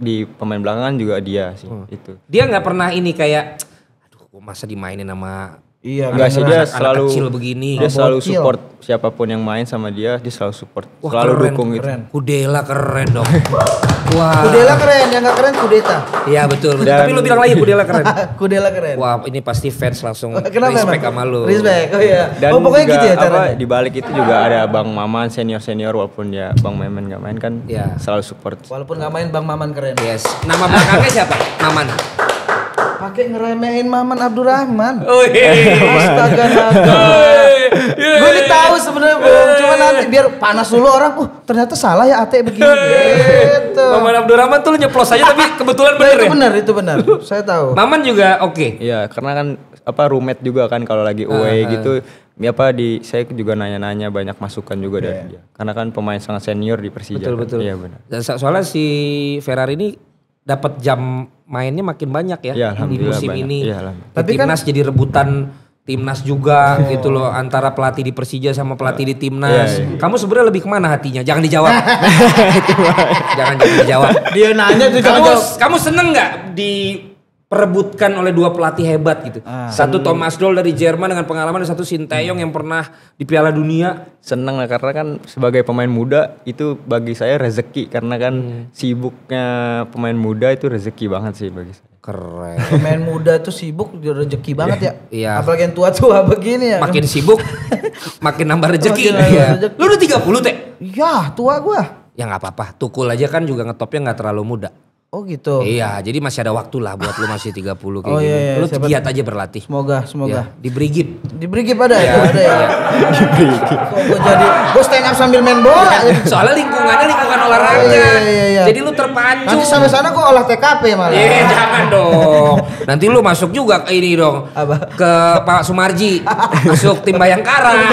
di pemain belakangan juga dia sih hmm. itu. Dia nggak pernah ini kayak aduh masa dimainin sama Iya, enggak sih dia selalu kecil begini. Dia oh, selalu support support siapapun yang main sama dia, dia selalu support. Wah, selalu keren, dukung keren. itu. Kudela keren dong. <laughs> Wah. Kudela keren, yang enggak keren kudeta. Iya betul, Dan... Tapi lu bilang lagi kudela keren. <laughs> kudela keren. Wah, ini pasti fans langsung <laughs> Kenapa respect emang? sama lu. Respect. Oh iya. Dan oh, pokoknya juga, gitu ya caranya. Apa, di balik itu juga ada Bang Maman senior-senior walaupun ya Bang Maman enggak main kan ya. selalu support. Walaupun nggak main Bang Maman keren. Yes. Nama belakangnya siapa? Maman. Pakai ngeremehin Maman Abdurrahman. Oh iya. Astaga naga. Iya. Gue udah tahu sebenarnya Bung, iya. cuma nanti biar panas dulu orang. Oh, ternyata salah ya Ate begini. Iya. gitu. Maman Abdurrahman tuh lu nyeplos aja tapi kebetulan nah, ya? bener itu bener, benar, itu benar. Saya tahu. Maman juga oke. Iya, karena kan apa rumet juga kan kalau lagi ah, away ah. gitu ya apa di saya juga nanya-nanya banyak masukan juga yeah. dari dia karena kan pemain sangat senior di Persija betul kan? betul iya benar Dan soalnya si Ferrari ini dapat jam mainnya makin banyak ya, ya di musim banyak. ini. Ya, Tapi kan timnas jadi rebutan timnas juga oh. gitu loh antara pelatih di Persija sama pelatih di timnas. Ya, ya. Kamu sebenarnya lebih kemana hatinya? Jangan dijawab. <laughs> jangan, jangan dijawab. Dia nanya tuh kamu, kamu seneng nggak di perebutkan oleh dua pelatih hebat gitu. Ah. Satu Thomas Doll dari Jerman dengan pengalaman dan satu Sinteyong yang pernah di Piala Dunia. Seneng lah karena kan sebagai pemain muda itu bagi saya rezeki karena kan hmm. sibuknya pemain muda itu rezeki banget sih bagi saya. Keren. Pemain muda itu sibuk rezeki banget ya. Iya. Apalagi yang tua-tua <laughs> begini ya. Makin sibuk <laughs> makin nambah rezeki. Makin ya. Rezeki. Lu udah 30 teh? Ya, tua gua. Ya nggak apa-apa, tukul aja kan juga ngetopnya nggak terlalu muda. Oh gitu. Iya, jadi masih ada waktu lah buat lu masih 30 <laughs> kayak oh, gini. Iya, iya, lu giat aja berlatih. Semoga, semoga. Ya, di Brigip. Di Brigip ada ya? Iya. Ada ya. <laughs> di Brigip. gue jadi gue stand up sambil main bola. Iya, soalnya lingkungannya lingkungan olahraga. Oh, iya, iya, iya. Jadi lu terpacu. Nanti sampai sana gue olah TKP malah. Iya, jangan dong. Nanti lu masuk juga ke ini dong. Apa? Ke Pak Sumarji. masuk tim Bayangkara.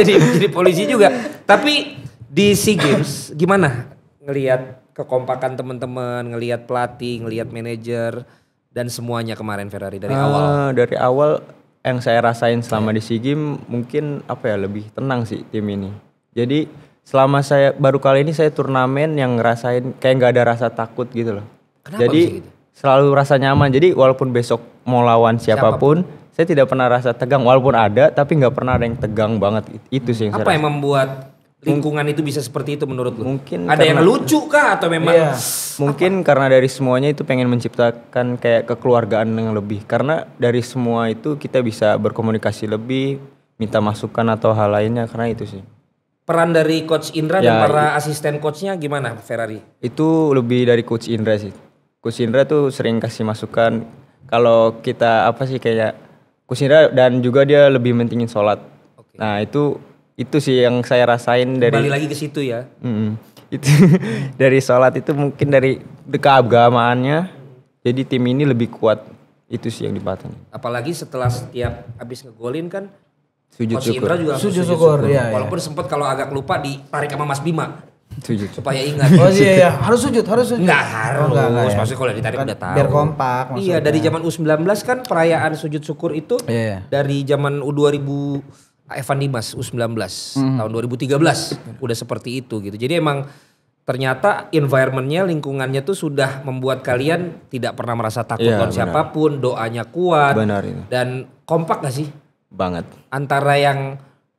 jadi jadi polisi juga. Tapi di SEA Games gimana ngelihat kekompakan teman-teman, ngelihat pelatih, ngelihat manajer dan semuanya kemarin Ferrari dari uh, awal. Dari awal yang saya rasain selama yeah. di SEA Games mungkin apa ya lebih tenang sih tim ini. Jadi selama saya baru kali ini saya turnamen yang ngerasain kayak nggak ada rasa takut gitu loh. Kenapa Jadi gitu? selalu rasa nyaman. Jadi walaupun besok mau lawan siapapun, siapapun. saya tidak pernah rasa tegang walaupun ada tapi nggak pernah ada yang tegang banget. Itu sih yang Apa saya yang membuat lingkungan itu bisa seperti itu menurut lu? Mungkin ada karena, yang lucu kah atau memang iya. mungkin apa? karena dari semuanya itu pengen menciptakan kayak kekeluargaan yang lebih karena dari semua itu kita bisa berkomunikasi lebih, minta masukan atau hal lainnya karena itu sih. Peran dari coach Indra ya, dan para itu, asisten coachnya gimana Ferrari? Itu lebih dari coach Indra sih. Coach Indra tuh sering kasih masukan kalau kita apa sih kayak Coach Indra dan juga dia lebih mentingin sholat. Okay. Nah itu itu sih yang saya rasain dari balik lagi ke situ ya mm, itu <laughs> dari sholat itu mungkin dari keagamaannya jadi tim ini lebih kuat itu sih yang dipatahin apalagi setelah setiap habis ngegolin kan sujud Mas syukur Indra juga sujud, sujud syukur, syukur. Ya, walaupun ya. sempat kalau agak lupa ditarik sama Mas Bima sujud supaya ingat oh iya, iya. harus sujud harus sujud nggak harus oh, enggak, enggak, ya. maksudnya iya. kalau ditarik kan, udah tahu biar kompak iya, maksudnya. iya dari zaman u 19 kan perayaan sujud syukur itu yeah. dari zaman u 2000 Evan Dimas U19 hmm. tahun 2013 udah seperti itu gitu. Jadi emang ternyata environmentnya lingkungannya tuh sudah membuat kalian tidak pernah merasa takut ya, siapapun, doanya kuat benar, ya. dan kompak gak sih? Banget. Antara yang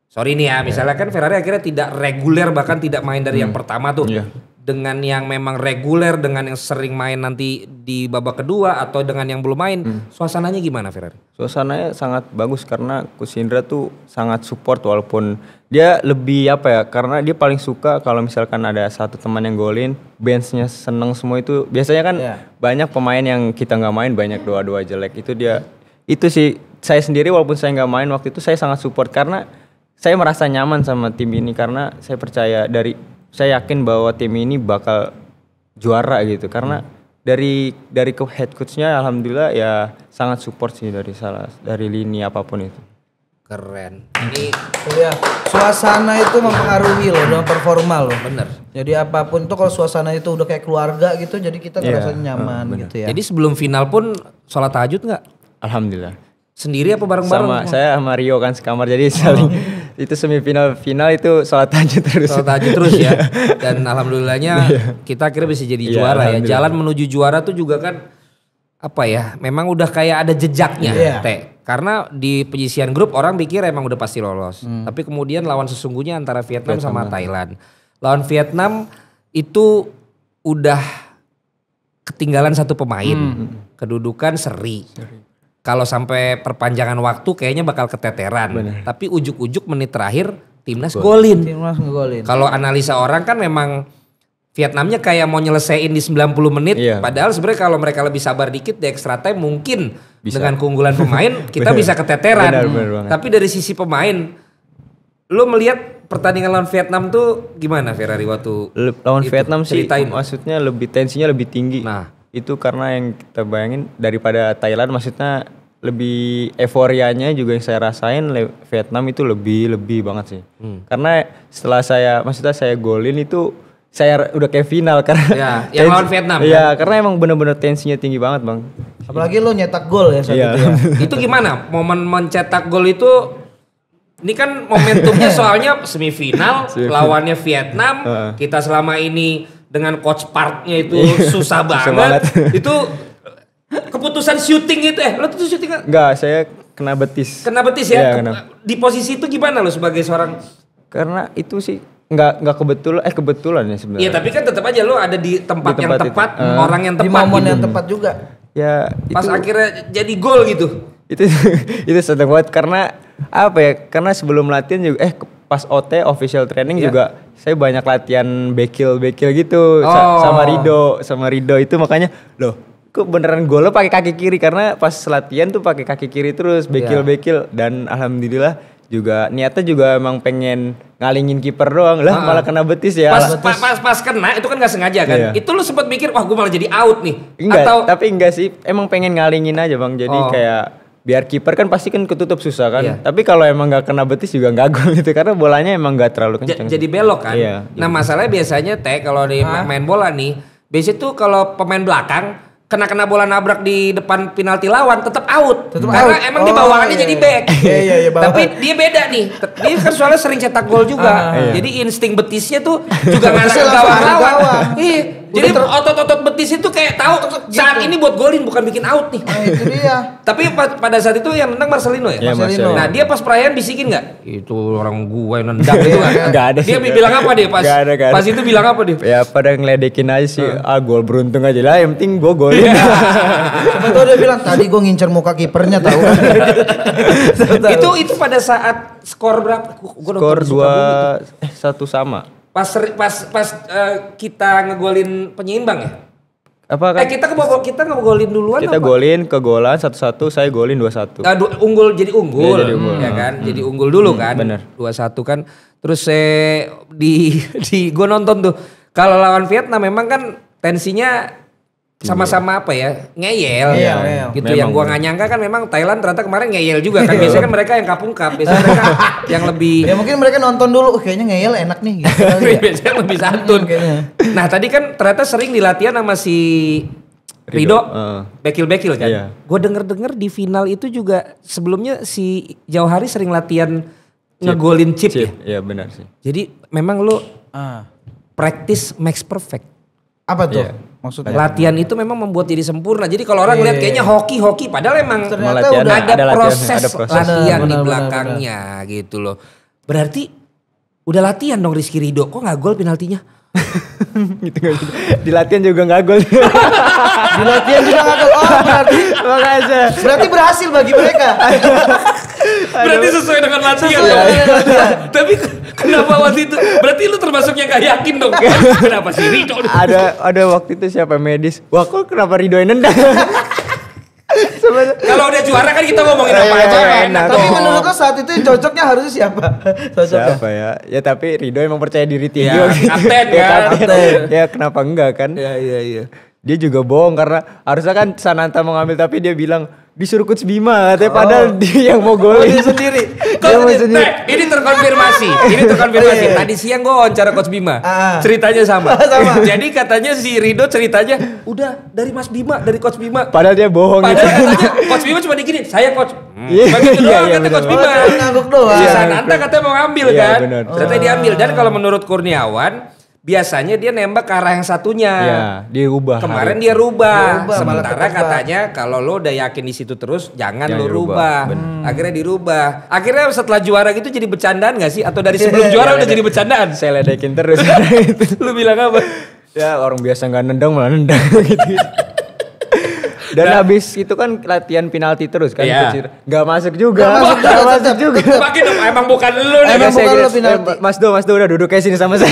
sorry nih ya, misalnya iya. kan Ferrari akhirnya tidak reguler bahkan tidak main dari hmm. yang pertama tuh. Yeah dengan yang memang reguler dengan yang sering main nanti di babak kedua atau dengan yang belum main hmm. suasananya gimana Ferrari? Suasananya sangat bagus karena Kusindra tuh sangat support walaupun dia lebih apa ya karena dia paling suka kalau misalkan ada satu teman yang golin benchnya seneng semua itu biasanya kan yeah. banyak pemain yang kita nggak main banyak doa-doa jelek itu dia itu sih saya sendiri walaupun saya nggak main waktu itu saya sangat support karena saya merasa nyaman sama tim ini karena saya percaya dari saya yakin bahwa tim ini bakal juara gitu karena hmm. dari dari head coachnya alhamdulillah ya sangat support sih dari salah dari lini apapun itu keren ini ya suasana itu mempengaruhi loh dengan performa loh bener jadi apapun tuh kalau suasana itu udah kayak keluarga gitu jadi kita yeah. ngerasa iya. nyaman ah, gitu ya jadi sebelum final pun sholat tahajud nggak alhamdulillah Sendiri apa bareng-bareng? Sama, saya sama Rio kan sekamar jadi saling oh. itu semifinal final itu sholat aja terus. Sholat aja terus ya. Iya. Dan alhamdulillahnya iya. kita akhirnya bisa jadi iya, juara ya. Jalan menuju juara tuh juga kan apa ya? Memang udah kayak ada jejaknya, yeah. Teh. Karena di penyisian grup orang pikir emang udah pasti lolos. Hmm. Tapi kemudian lawan sesungguhnya antara Vietnam, Vietnam sama Thailand. Lawan Vietnam itu udah ketinggalan satu pemain. Hmm. Kedudukan seri. seri kalau sampai perpanjangan waktu kayaknya bakal keteteran. Bener. Tapi ujuk-ujuk menit terakhir timnas golin. Timnas golin. Kalau analisa orang kan memang Vietnamnya kayak mau nyelesain di 90 menit iya. padahal sebenarnya kalau mereka lebih sabar dikit di extra time mungkin bisa. dengan keunggulan pemain <laughs> kita bisa keteteran. Bener, bener Tapi dari sisi pemain lo melihat pertandingan lawan Vietnam tuh gimana Ferrari waktu Le lawan itu? Vietnam sih ceritain. maksudnya lebih tensinya lebih tinggi. Nah, itu karena yang kita bayangin daripada Thailand maksudnya lebih euforianya juga yang saya rasain Vietnam itu lebih lebih banget sih hmm. karena setelah saya maksudnya saya golin itu saya udah kayak final karena ya, yang <laughs> lawan Vietnam ya kan? karena emang bener-bener tensinya tinggi banget bang apalagi lo nyetak gol ya saat ya. itu ya. <laughs> itu gimana momen mencetak gol itu ini kan momentumnya <laughs> soalnya semifinal, lawannya Vietnam kita selama ini dengan coach partnya itu iya. <laughs> susah banget. susah banget. <laughs> itu keputusan syuting itu eh lo tuh syuting gak? Enggak, saya kena betis. Kena betis ya? ya kena. Di posisi itu gimana lo sebagai seorang? Karena itu sih nggak nggak kebetulan eh kebetulan ya sebenarnya. Iya tapi kan tetap aja lo ada di tempat, di tempat yang tepat, itu. Eh. orang yang tepat, di momen gitu. yang iya. tepat juga. Ya. Pas itu, akhirnya jadi gol gitu. Itu <laughs> itu seneng banget karena apa ya? Karena sebelum latihan juga eh pas OT official training yeah. juga saya banyak latihan bekil bekil gitu oh. Sa sama Rido sama Rido itu makanya loh kok beneran golnya pakai kaki kiri karena pas latihan tuh pakai kaki kiri terus iya. bekil yeah. dan alhamdulillah juga niatnya juga emang pengen ngalingin kiper doang lah ah. malah kena betis ya pas, pas pas pas kena itu kan gak sengaja kan iya. itu lu sempat mikir wah gue malah jadi out nih enggak, atau tapi enggak sih emang pengen ngalingin aja bang jadi oh. kayak biar kiper kan pasti kan ketutup susah kan. Iya. Tapi kalau emang nggak kena betis juga nggak gol gitu karena bolanya emang nggak terlalu kencang. jadi belok kan. Iya, nah, masalahnya biasanya teh kalau di ah. main bola nih, biasanya tuh kalau pemain belakang kena kena bola nabrak di depan penalti lawan tetap out. Tetep Karena out. emang oh, di bawaannya iya, jadi back. Iya, iya, iya, iya Tapi dia beda nih. Dia kan soalnya sering cetak gol juga. Ah, iya. Jadi insting betisnya tuh <laughs> juga ngasih ke lawan. Iya jadi otot-otot betis itu kayak tahu gitu. saat ini buat golin bukan bikin out nih. Nah, itu dia. <laughs> Tapi pada saat itu yang menang Marcelino ya. Iya, Marcelino. Nah dia pas perayaan bisikin nggak? Itu orang gua yang nendang itu kan? Iya, iya. Gak ada. Dia bilang apa dia pas? Gak ada, gak Pas itu bilang apa dia? Ya pada ngeledekin aja sih. Ah gol beruntung aja lah. Yang penting gue golin. Betul dia bilang tadi gue ngincer muka kipernya tahu. Kan? <laughs> itu itu pada saat skor berapa? skor dua eh satu sama pas pas pas uh, eh, kita ngegolin penyeimbang ya apa kan? Eh kita ke kita ngegolin duluan Kita apa? golin ke golan satu-satu, saya golin dua-satu. Nah, du unggul jadi unggul. Ya, jadi unggul. Ya kan? Hmm. Jadi unggul dulu hmm, kan. Bener. Dua-satu kan. Terus saya di <laughs> di gue nonton tuh. Kalau lawan Vietnam memang kan tensinya Iya. sama-sama apa ya ngeyel, ngeyel, iya, iya. ngeyel. gitu memang, yang gua nggak nyangka kan memang Thailand ternyata kemarin ngeyel juga kan biasanya kan mereka yang kapungkap biasanya mereka <laughs> yang lebih ya mungkin mereka nonton dulu oh, kayaknya ngeyel enak nih gitu ya. <laughs> biasanya lebih santun kayaknya nah tadi kan ternyata sering dilatihan sama si Rido, Rido uh, eh. bekil-bekil kan. Iya. Gue denger-denger di final itu juga sebelumnya si Jauh Hari sering latihan ngegolin chip, chip ya. Iya benar sih. Jadi memang lu uh. practice makes perfect. Apa tuh? Yeah Maksudnya latihan itu memang membuat diri sempurna. Jadi kalau orang iya, lihat iya, kayaknya iya. hoki-hoki padahal emang ternyata udah ada, ada, proses ada latihan benar, di belakangnya benar, benar. gitu loh. Berarti udah latihan dong Rizky Rido. Kok nggak gol penaltinya? <laughs> gitu gak gitu. Di latihan juga gak gol. <laughs> di latihan juga gak gol. Oh berarti. makasih Berarti berhasil bagi mereka. <laughs> Berarti sesuai dengan latihan dong. <laughs> Tapi kenapa waktu itu? Berarti lu termasuk yang gak yakin dong. <laughs> kenapa sih Rido? Ada ada waktu itu siapa medis? Wah kok kenapa Rido yang nendang? <laughs> Kalau udah juara kan kita ngomongin apa aja iya, iya, iya, enak. Tapi menurut lo saat itu cocoknya harusnya siapa? Cocoknya. Siapa ya? Ya tapi Rido emang percaya diri tinggi. Ya, kan? kapten ya. Kapten. Ya kenapa enggak kan? Ya iya iya. Dia juga bohong karena harusnya kan Sananta mau ngambil tapi dia bilang disuruh coach Bima katanya oh. padahal dia yang mau golin. Oh, sendiri. <laughs> dia mau sendiri. Nah, ini terkonfirmasi. ini <laughs> terkonfirmasi. Oh, iya, iya. Tadi siang gue wawancara coach Bima. Ah. ah. Ceritanya sama. <laughs> Oh, sama. Jadi katanya si Rido ceritanya udah dari Mas Bima, dari coach Bima. Padahal dia bohong. Gitu. Padahal gitu. katanya coach Bima cuma dikini, saya coach. Hmm. Yeah, iya, iya, iya, coach Bima. Ngangguk doang. Iya, Sananta katanya mau ngambil yeah, kan. Bener. Ternyata diambil dan kalau menurut Kurniawan biasanya dia nembak ke arah yang satunya. Iya, dia rubah. Kemarin hari. dia rubah. Dia rubah Sementara katanya kalau lo udah yakin di situ terus jangan ya, lo rubah. Hmm. Akhirnya dirubah. Akhirnya setelah juara gitu jadi bercandaan gak sih atau dari <laughs> sebelum juara iya, udah jadi iya. bercandaan? Saya ledekin terus. lo <laughs> bilang apa? Ya orang biasa nggak nendang malah nendang <laughs> gitu. Dan nah, habis itu kan latihan penalti terus kan. Iya. Gak masuk juga. Gak masuk, gak masuk juga. Makin emang bukan lu nih. Emang bukan lu penalti. Mas Do, Mas Do udah duduk kayak sini sama saya.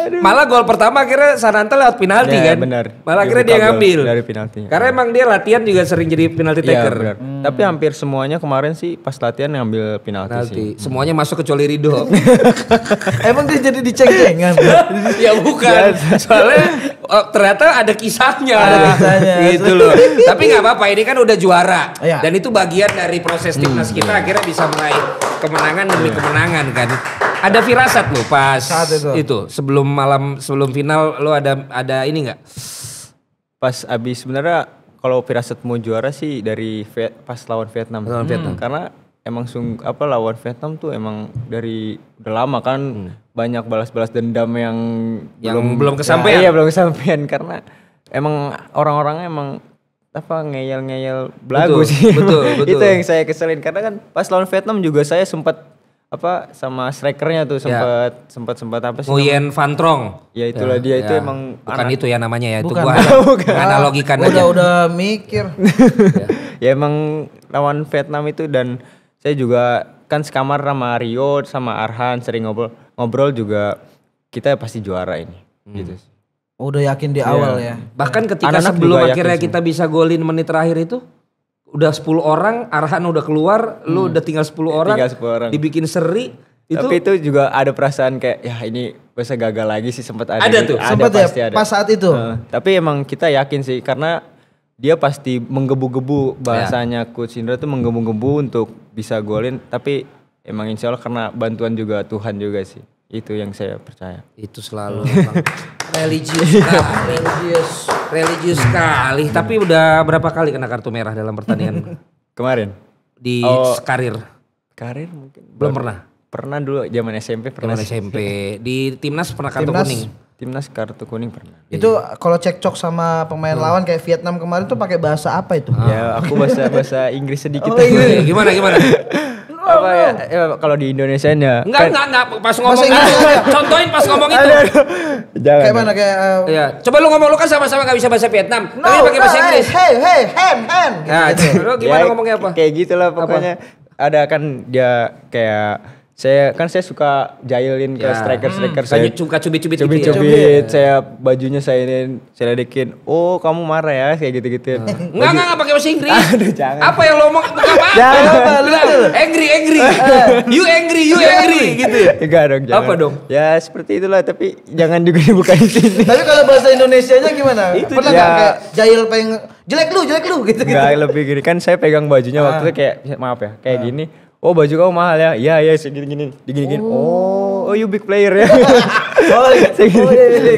Aduh. Malah gol pertama akhirnya Sananta lewat penalti yeah, kan. Bener. Malah akhirnya dia ngambil dari penaltinya. Karena iya. emang dia latihan juga sering jadi penalti iya, taker. Yeah, hmm. Tapi hampir semuanya kemarin sih pas latihan ngambil penalti, penalti. sih. Semuanya masuk kecuali Rido. <laughs> <laughs> emang dia jadi diceng-cengan. <laughs> ya bukan. Iya, soalnya oh, ternyata ada kisahnya. Ada kisahnya. gitu loh. Tapi nggak apa-apa ini kan udah juara. Yeah. Dan itu bagian dari proses timnas hmm. kita akhirnya bisa meraih kemenangan demi yeah. kemenangan kan. Ada firasat loh pas itu. itu sebelum malam sebelum final lo ada ada ini nggak? Pas abis sebenarnya kalau firasat mau juara sih dari Viet, pas lawan Vietnam. Lawan hmm. Vietnam. Karena emang sung apa lawan Vietnam tuh emang dari udah lama kan hmm. banyak balas-balas dendam yang, yang belum belum nah, kesampaian. Ya, iya, belum kesampaian karena emang orang-orangnya emang apa ngeyel-ngeyel belagu betul, sih. Betul, <laughs> betul. Itu yang saya keselin karena kan pas lawan Vietnam juga saya sempat apa sama strikernya tuh sempat ya. sempat sempat apa sih Nguyen Van Trong ya itulah ya, dia ya. itu emang bukan anak. itu ya namanya ya bukan, itu gua <laughs> bukan. analogikan udah, aja udah mikir ya. <laughs> ya emang lawan Vietnam itu dan saya juga kan sekamar sama Rio sama Arhan sering ngobrol ngobrol juga kita pasti juara ini hmm. gitu udah yakin di iya. awal ya bahkan ketika Anak sebelum akhirnya kita bisa golin menit terakhir itu udah 10 orang arahan udah keluar hmm. lu udah tinggal 10 orang, tinggal 10 orang. dibikin seri itu, tapi itu juga ada perasaan kayak ya ini bisa gagal lagi sih sempat ada ada tuh ada, sempat ya ada. pas saat itu uh, tapi emang kita yakin sih karena dia pasti menggebu-gebu ya. bahasanya ya. coach Indra tuh menggebu-gebu untuk bisa golin tapi emang insya Allah karena bantuan juga Tuhan juga sih itu yang saya percaya itu selalu <laughs> religius religius Religius sekali, tapi udah berapa kali kena kartu merah dalam pertandingan? <laughs> Kemarin? Di oh, karir. Karir mungkin. Belum pernah. Pernah dulu zaman SMP pernah. Zaman SMP. Di timnas pernah kartu timnas, kuning. Timnas kartu kuning pernah. Itu iya. kalau cekcok sama pemain hmm. lawan kayak Vietnam kemarin tuh pakai bahasa apa itu? Ah. Ya, aku bahasa bahasa Inggris sedikit. Oh, iya. gimana gimana? <laughs> apa oh, ya, ya kalau di Indonesia nya enggak kan- enggak enggak pas ngomong contohin pas ngomong itu jangan kayak mana kayak uh, ya coba lu ngomong lu kan sama-sama gak bisa bahasa Vietnam no, tapi pakai bahasa Inggris hey hey Hem Hem nah, gitu. lu gimana ya, ngomongnya apa kayak gitulah pokoknya apa? ada kan dia kayak saya kan saya suka jahilin ke ya. striker striker hmm. saya suka cubit cubit cubit cubit, saya bajunya saya ini saya ledekin oh kamu marah ya kayak gitu gitu nggak nggak nggak pakai bahasa Inggris Aduh, jangan. apa yang lo mau apa <laughs> jangan apa angry angry <laughs> <laughs> you angry you angry gitu enggak dong jangan. apa dong ya seperti itulah tapi jangan juga dibuka di sini tapi kalau bahasa Indonesia nya gimana itu pernah nggak kayak jahil pengen jelek lu jelek lu gitu gitu lebih gini kan saya pegang bajunya ah. waktu itu kayak maaf ya kayak ah. gini oh baju kamu mahal ya iya iya segini gini digini gini oh. oh. oh you big player ya <laughs> oh segini iya, iya, iya,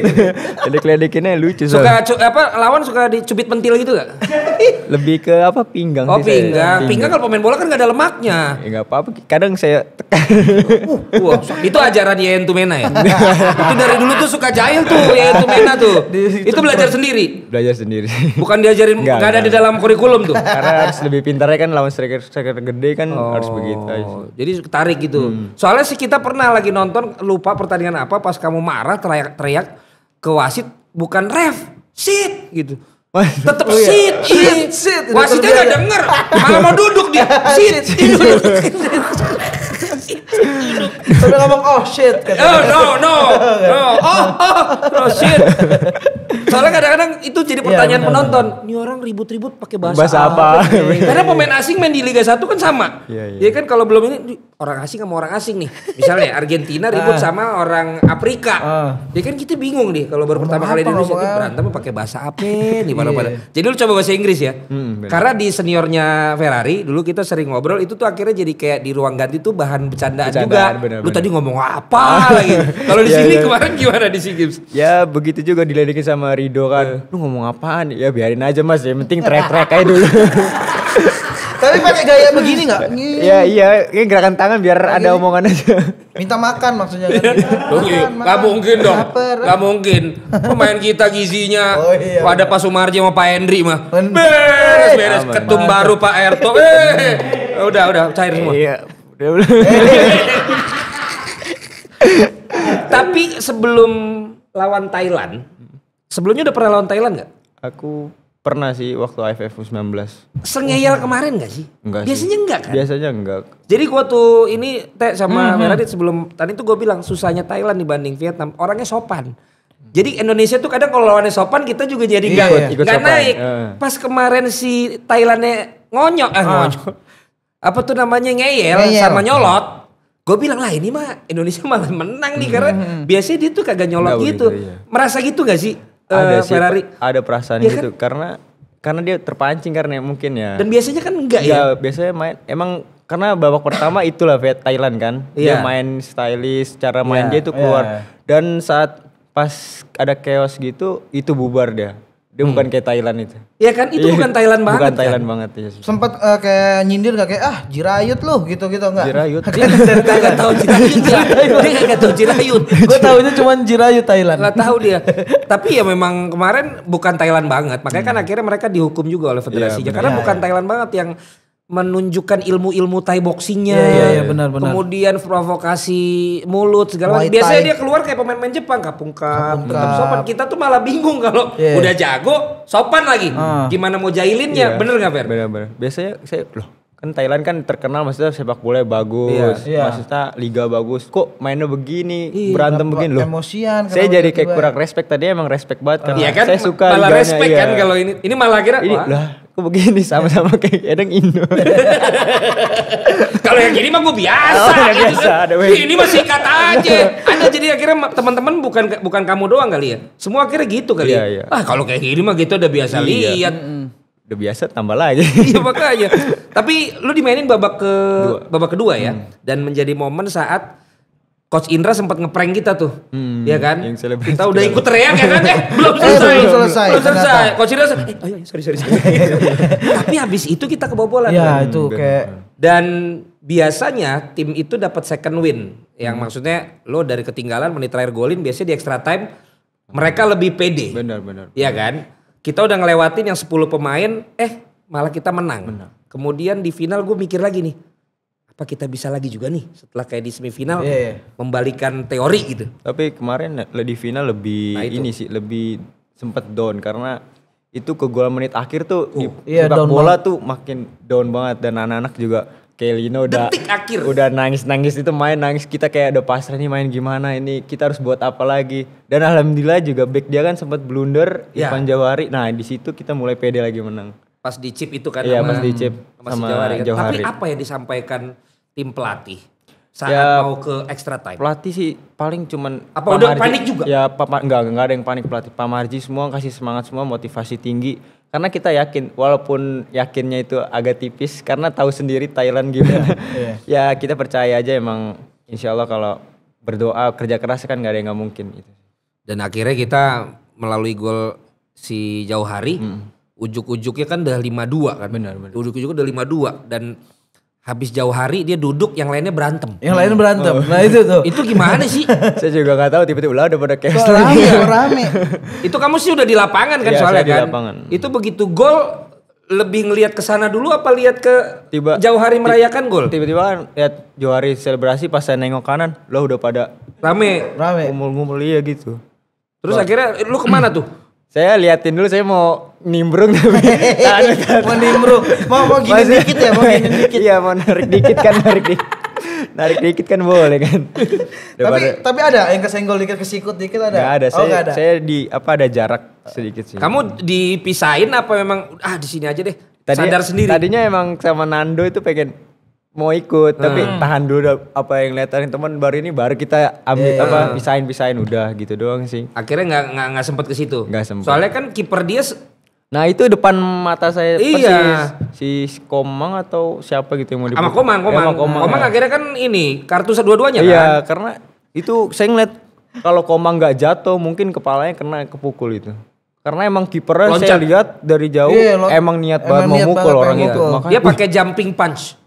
jadi ledekinnya lucu suka cu, apa lawan suka dicubit pentil gitu gak <laughs> lebih ke apa pinggang oh ya? pinggang. pinggang pinggang kalau pemain bola kan gak ada lemaknya ya gak apa-apa kadang saya Uh <laughs> wow, itu ajaran Yen Tumena ya itu dari dulu tuh suka jahil tuh Yen Tumena tuh itu belajar sendiri belajar sendiri bukan diajarin gak, gak ada di dalam kurikulum tuh karena harus lebih pintarnya kan lawan striker striker gede kan oh. harus begitu gitu. Oh. Jadi ketarik gitu. Hmm. Soalnya sih kita pernah lagi nonton lupa pertandingan apa pas kamu marah teriak-teriak ke wasit bukan ref, sit gitu. Tetap oh, iya. sit, sit. Wasitnya nggak denger, malah mau duduk dia. Sit, Sudah <laughs> ngomong oh shit. Oh no no <laughs> no oh oh no shit. Soalnya kadang-kadang itu jadi iya, pertanyaan ya, benar, penonton. Ini orang ribut-ribut pakai bahasa, bahasa apa? apa? Gitu ya. <laughs> iya, Karena iya. pemain asing main di Liga 1 kan sama. Iya ya. ya kan kalau belum ini orang asing sama orang asing nih. Misalnya Argentina ribut <laughs> ah. sama orang Afrika. Ya kan kita bingung nih kalau baru pertama kali di Indonesia itu berantem pakai bahasa apa <laughs> nih pada-pada. Jadi lu coba bahasa Inggris ya. Hmm, Karena di seniornya Ferrari dulu kita sering ngobrol itu tuh akhirnya jadi kayak di ruang ganti tuh bahan bercandaan, bercandaan juga. Bener -bener. Lu tadi ngomong apa lagi? Kalau di sini kemarin gimana di SEA Games? Ya begitu juga diledekin sama sama Rido kan. Eh. Lu ngomong apaan? Ya biarin aja mas, yang penting track-track aja dulu. <laughs> Tapi pakai gaya begini nggak? Iya <laughs> iya, ini gerakan tangan biar Gini. ada omongan aja. <laughs> Minta makan maksudnya kan. Enggak iya. mungkin dong. Laper. gak mungkin. Pemain kita gizinya oh, iya, ada Pak Sumarji sama Pak Hendri mah. Beres eh. beres Aman, ketum mantap. baru Pak Erto. Eh. udah udah cair semua. Iya. Udah udah. Tapi sebelum lawan Thailand, Sebelumnya udah pernah lawan Thailand nggak? Aku pernah sih waktu AFF U19. Sengeyel kemarin gak sih? Enggak Biasanya enggak kan? Biasanya enggak. Jadi gua tuh ini teh sama mm -hmm. Meradit sebelum tadi tuh gue bilang susahnya Thailand dibanding Vietnam. Orangnya sopan. Jadi Indonesia tuh kadang kalau lawannya sopan kita juga jadi enggak iya, iya. Gak naik. Iya. Pas kemarin si Thailandnya ngonyok eh, ah. ngonyok. Apa tuh namanya ngeyel, ngeyel. sama nyolot gue bilang lah ini mah Indonesia <laughs> malah menang nih karena mm-hmm. biasanya dia tuh kagak nyolot gitu, gitu iya. merasa gitu gak sih ada eh, sih, Ferrari. Ada perasaan ya gitu kan? karena karena dia terpancing karena mungkin ya. Dan biasanya kan enggak ya? ya? biasanya main emang karena babak pertama itulah Viet Thailand kan. Yeah. Dia iya. main stylish, cara main yeah. dia itu iya, keluar. Yeah. Dan saat pas ada chaos gitu itu bubar dia. Dia hmm. bukan kayak Thailand itu. Iya kan itu bukan <laughs> Thailand banget. Bukan Thailand kan? banget ya. Sempat uh, eh, kayak nyindir gak kayak ah jirayut loh gitu-gitu enggak? Jirayut. <laughs> Dia enggak tahu jirayut. dia enggak tahu jirayut. Gua tahunya cuma jirayut Thailand. Enggak tahu dia. Tapi ya memang kemarin bukan Thailand banget. Makanya kan hmm. kan akhirnya mereka dihukum juga oleh federasi. ya, karena ya, bukan ya. Thailand banget yang menunjukkan ilmu-ilmu Thai boxingnya, yeah, yeah, yeah. benar, benar. kemudian provokasi mulut segala macam. Biasanya dia keluar kayak pemain-pemain Jepang, kapungkap, tetap sopan. Kita tuh malah bingung kalau yeah. Iya. udah jago, sopan lagi. Hmm. Gimana mau jahilinnya? Yeah. Bener nggak Fer? Bener-bener. Biasanya saya loh kan Thailand kan terkenal maksudnya sepak bola bagus, iya. iya. maksudnya liga bagus. Kok mainnya begini, Ih, iya, berantem begini loh. Emosian. Saya jadi kayak kurang respect tadi emang respect banget. Uh. Iya kan? Saya suka malah liganya, respect kan iya. kan kalau ini. Ini malah kira ini, wah, lah Aku begini sama-sama iya. kayak kadang Indo. Kalau yang gini mah gue biasa. Oh, gitu biasa. ini masih kata aja. Anda jadi akhirnya teman-teman bukan bukan kamu doang kali ya. Semua akhirnya gitu kali ya? iya, ya. Iya. Ah kalau kayak gini mah gitu udah biasa iya. lihat. Udah biasa tambah lagi. iya makanya. Tapi lu dimainin babak ke Dua. babak kedua ya hmm. dan menjadi momen saat Coach Indra sempat ngeprank kita tuh, hmm, ya kan? Yang kita udah kan. ikut teriak ya kan? <laughs> Eh, belum eh, selesai, belum selesai. Belum selesai. Coach Indra, eh, oh ayo, iya, sorry, sorry, sorry. <laughs> Tapi habis itu kita kebobolan. Ya kan? itu kayak. Dan biasanya tim itu dapat second win, yang hmm. maksudnya lo dari ketinggalan menit terakhir golin, biasanya di extra time mereka lebih pede. Benar, benar. Iya kan? Kita udah ngelewatin yang 10 pemain, eh malah kita menang. Benar. Kemudian di final gue mikir lagi nih, apa kita bisa lagi juga nih setelah kayak di semifinal yeah, yeah. membalikan teori gitu. Tapi kemarin di final lebih nah, ini sih lebih sempat down karena itu ke gol menit akhir tuh oh, di iya, bola banget. tuh makin down banget dan anak-anak juga kayak Lino udah Detik akhir. udah nangis-nangis itu main nangis kita kayak ada pasrah nih main gimana ini kita harus buat apa lagi dan alhamdulillah juga back dia kan sempat blunder ya. Ivan Jawari nah di situ kita mulai pede lagi menang pas di chip itu kan iya, sama, pas di chip sama, sama Johari, kan. Johari. Tapi apa yang disampaikan tim pelatih saat ya, mau ke extra time? Pelatih sih paling cuman apa udah Marji, panik juga? Ya papa enggak enggak ada yang panik pelatih. Pak Marji semua kasih semangat semua, motivasi tinggi. Karena kita yakin walaupun yakinnya itu agak tipis karena tahu sendiri Thailand gimana. Iya, iya. <laughs> ya kita percaya aja emang insya Allah kalau berdoa kerja keras kan nggak ada yang nggak mungkin gitu. Dan akhirnya kita melalui gol si Jauhari hmm ujuk-ujuknya kan udah 52 kan. Benar, benar. ujuk ujuknya udah 52 dan habis jauh hari dia duduk yang lainnya berantem. Yang lainnya berantem. Oh. Nah itu tuh. itu gimana sih? <laughs> Saya juga gak tahu tiba-tiba lah udah pada chaos lagi. Ya, rame, rame. <laughs> itu kamu sih udah di lapangan kan ya, soalnya kan. Di lapangan. Itu begitu gol lebih ngelihat ke sana dulu apa lihat ke tiba jauh hari merayakan gol? Tiba-tiba kan lihat jauh hari selebrasi pas saya nengok kanan, lo udah pada rame, rame, ngumpul-ngumpul iya gitu. Terus akhirnya lu kemana tuh? Saya liatin dulu saya mau nimbrung tapi <laughs> iya, <laughs> tahan, tahan. mau nimbrung. Mau mau gini Masih, dikit ya, mau gini dikit. Iya, mau narik dikit kan, narik dikit. Narik dikit kan boleh kan. <laughs> tapi tapi ada yang kesenggol dikit kesikut dikit ada. Gak ada. Oh, saya, oh, gak ada. Saya di apa ada jarak sedikit sih. Kamu dipisahin apa memang ah di sini aja deh. Tadi, sadar sendiri. Tadinya emang sama Nando itu pengen mau ikut tapi hmm. tahan dulu apa yang liatin teman baru ini baru kita ambil yeah. apa pisahin pisain udah gitu doang sih akhirnya nggak nggak nggak sempet ke situ nggak sempet soalnya kan kiper dia nah itu depan mata saya iya si, si Komang atau siapa gitu yang mau dibuka. Iya, sama Komang Komang ya, sama Komang, Komang ya. akhirnya kan ini kartu dua-duanya iya, kan iya karena itu saya ngeliat kalau Komang nggak jatuh mungkin kepalanya kena kepukul itu karena emang kipernya saya lihat dari jauh yeah, emang niat emang banget niat mau mukul orang itu. dia pakai jumping punch.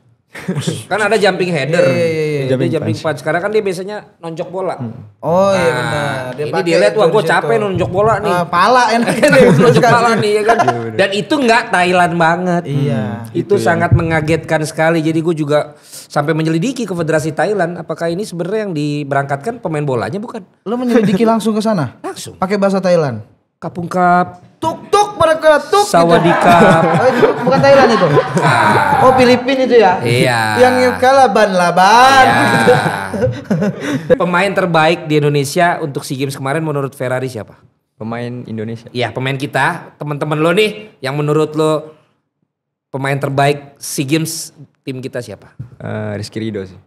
<laughs> kan ada jumping header. Iya, iya, iya. Jumping, dia jumping punch. punch. Karena kan dia biasanya nonjok bola. Hmm. Oh iya nah, benar. Dia ini dia lihat wah gue capek nonjok bola nih. Uh, pala <laughs> enaknya deh nonjok pala nih ya kan. Iya, Dan itu nggak Thailand banget. Iya. Hmm. Itu, itu ya. sangat mengagetkan sekali. Jadi gue juga sampai menyelidiki ke Federasi Thailand apakah ini sebenarnya yang diberangkatkan pemain bolanya bukan? Lo menyelidiki langsung ke sana? Langsung. Pakai bahasa Thailand. Kapungkap. Tuk tuk ketuk Sawadika. Oh, itu bukan Thailand itu. Ah. Oh Filipina itu ya. Iya. Yang kalah ban laban. Iya. <laughs> pemain terbaik di Indonesia untuk SEA Games kemarin menurut Ferrari siapa? Pemain Indonesia. Iya, pemain kita, teman-teman lo nih yang menurut lo pemain terbaik SEA Games tim kita siapa? Uh, Rizky Rido sih.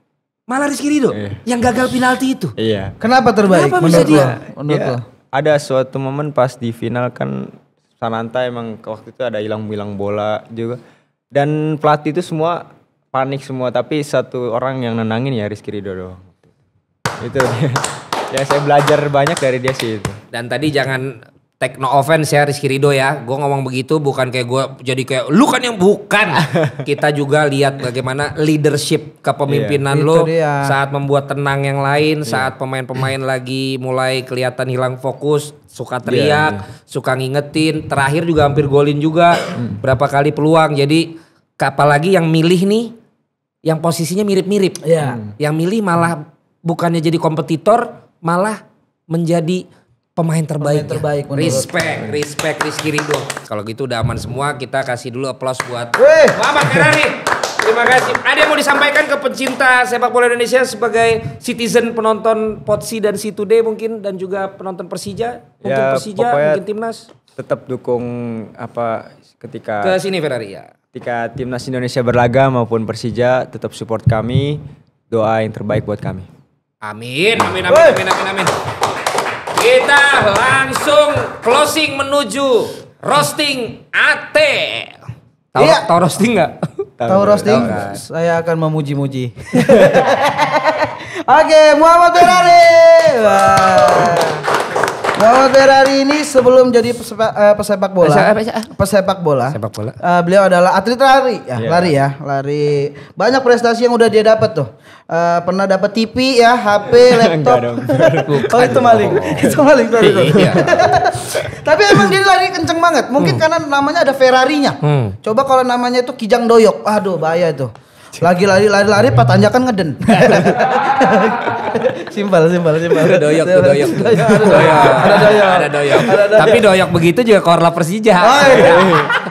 Malah Rizky Rido iya. yang gagal penalti itu. Iya. Kenapa terbaik? Kenapa menurut bisa dia? Menurut ya, lo? Ada suatu momen pas di final kan Sananta emang waktu itu ada hilang-hilang bola juga. Dan pelatih itu semua panik semua tapi satu orang yang nenangin ya Rizky Ridho doang. Itu dia. <laughs> ya saya belajar banyak dari dia sih itu. Dan tadi jangan Take no offense ya Rizky Rido ya. Gue ngomong begitu bukan kayak gue jadi kayak lu kan yang bukan. <laughs> Kita juga lihat bagaimana leadership kepemimpinan yeah, lo saat membuat tenang yang lain, iya. saat pemain-pemain lagi mulai kelihatan hilang fokus, suka iya, teriak, yeah, yeah. suka ngingetin. Terakhir juga hampir golin juga hmm. berapa kali peluang. Jadi apalagi yang milih nih yang posisinya mirip-mirip. Yeah. Yang milih malah bukannya jadi kompetitor, malah menjadi pemain terbaik. Pemain ya. terbaik. Ya? Respect, respect Rizky Ridho. Kalau gitu udah aman semua, kita kasih dulu aplaus buat Wih. Muhammad Ferrari. Terima kasih. Ada yang mau disampaikan ke pecinta sepak bola Indonesia sebagai citizen penonton Potsi dan Si Today mungkin dan juga penonton Persija, mungkin ya, Persija, mungkin timnas. Tetap dukung apa ketika ke sini Ferrari ya. Ketika timnas Indonesia berlaga maupun Persija tetap support kami, doa yang terbaik buat kami. Amin, amin, amin, amin, amin, amin. amin. Kita langsung closing menuju roasting AT. Tahu iya. tahu roasting nggak? <laughs> Tahu roasting? Tau kan. saya akan memuji-muji. <laughs> Oke, Muhammad Ferrari. Wow. Muhammad Ferrari ini sebelum jadi pesepak, uh, eh, pesepak bola, pesepak bola, pesepak bola. Uh, beliau adalah atlet lari, ya, yeah. lari ya, lari. Banyak prestasi yang udah dia dapat tuh. Uh, pernah dapat TV ya, HP, <laughs> laptop. dong, <laughs> oh itu maling, oh. itu maling Iya. <laughs> Tapi emang dia lari kenceng banget. Mungkin hmm. karena namanya ada Ferrarinya. Hmm. Coba kalau namanya itu Kijang Doyok, aduh bahaya itu. Lagi lari-lari-lari pak tanjakan ngeden. simpel, simpel, simpel. Ada doyok, ada doyok. Ada doyok. Ada doyok. Ada doyok. Tapi doyok begitu juga korla Persija. Oh, iya.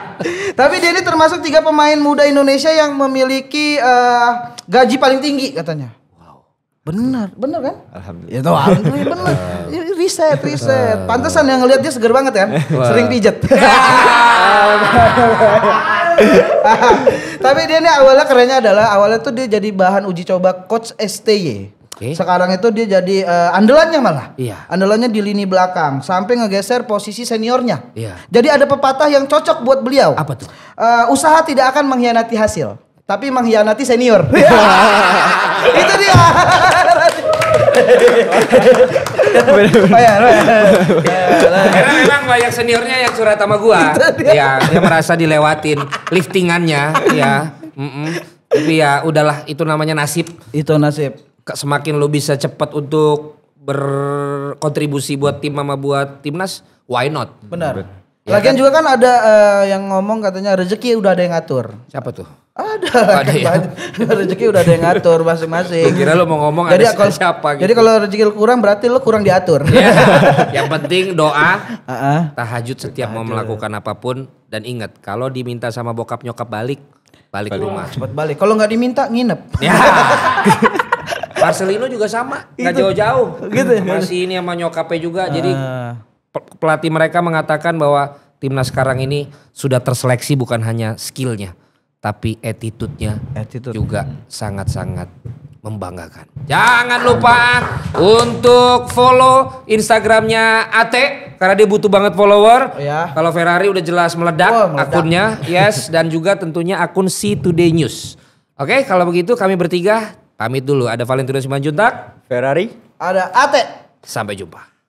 <laughs> Tapi dia ini termasuk tiga pemain muda Indonesia yang memiliki uh, gaji paling tinggi katanya. Benar, benar kan? Alhamdulillah. Ya, Itu iya, alhamdulillah benar. <laughs> Iya, riset, riset. Pantesan yang ngelihat dia seger banget kan? Sering pijet. <laughs> <laughs> Tapi dia nih awalnya kerennya adalah awalnya tuh dia jadi bahan uji coba coach STY. Okay. Sekarang itu dia jadi uh, andalannya malah. Iya. Andalannya di lini belakang sampai ngegeser posisi seniornya. Iya. Jadi ada pepatah yang cocok buat beliau. Apa tuh? Uh, usaha tidak akan mengkhianati hasil, tapi mengkhianati senior. <laughs> itu dia. <laughs> Karena memang banyak seniornya yang curhat sama gua, ya, yang merasa dilewatin liftingannya, ya. Mm -mm. Tapi ya udahlah, itu namanya nasib. Itu nasib. Semakin lu bisa cepat untuk berkontribusi buat tim sama buat timnas, why not? Benar. Ya Lagian kan? juga kan ada uh, yang ngomong katanya rezeki udah ada yang ngatur. Siapa tuh? Ada, ada <laughs> ya? rezeki udah ada yang ngatur masing-masing. Kira lo mau ngomong jadi ada kalo, siapa gitu. Jadi kalau rezeki lo kurang berarti lo kurang diatur. Yeah. <laughs> yang penting doa, tahajud setiap mau melakukan apapun dan ingat kalau diminta sama bokap nyokap balik, balik, balik. rumah. Cepat balik. Kalau nggak diminta nginep. <laughs> Ya. Marcelino juga sama, gitu. nggak jauh-jauh. Gitu. Ya. Masih ini sama nyokapnya juga. Uh. Jadi ah. pelatih mereka mengatakan bahwa timnas sekarang ini sudah terseleksi bukan hanya skillnya, tapi attitude-nya attitude. juga sangat-sangat membanggakan. Jangan lupa untuk follow Instagramnya Ate karena dia butuh banget follower. Oh ya. Kalau Ferrari udah jelas meledak, oh, meledak akunnya, yes, <laughs> dan juga tentunya akun C Today News. Oke, okay, kalau begitu kami bertiga pamit dulu. Ada Valentino Simanjuntak, Ferrari, ada Ate. Sampai jumpa.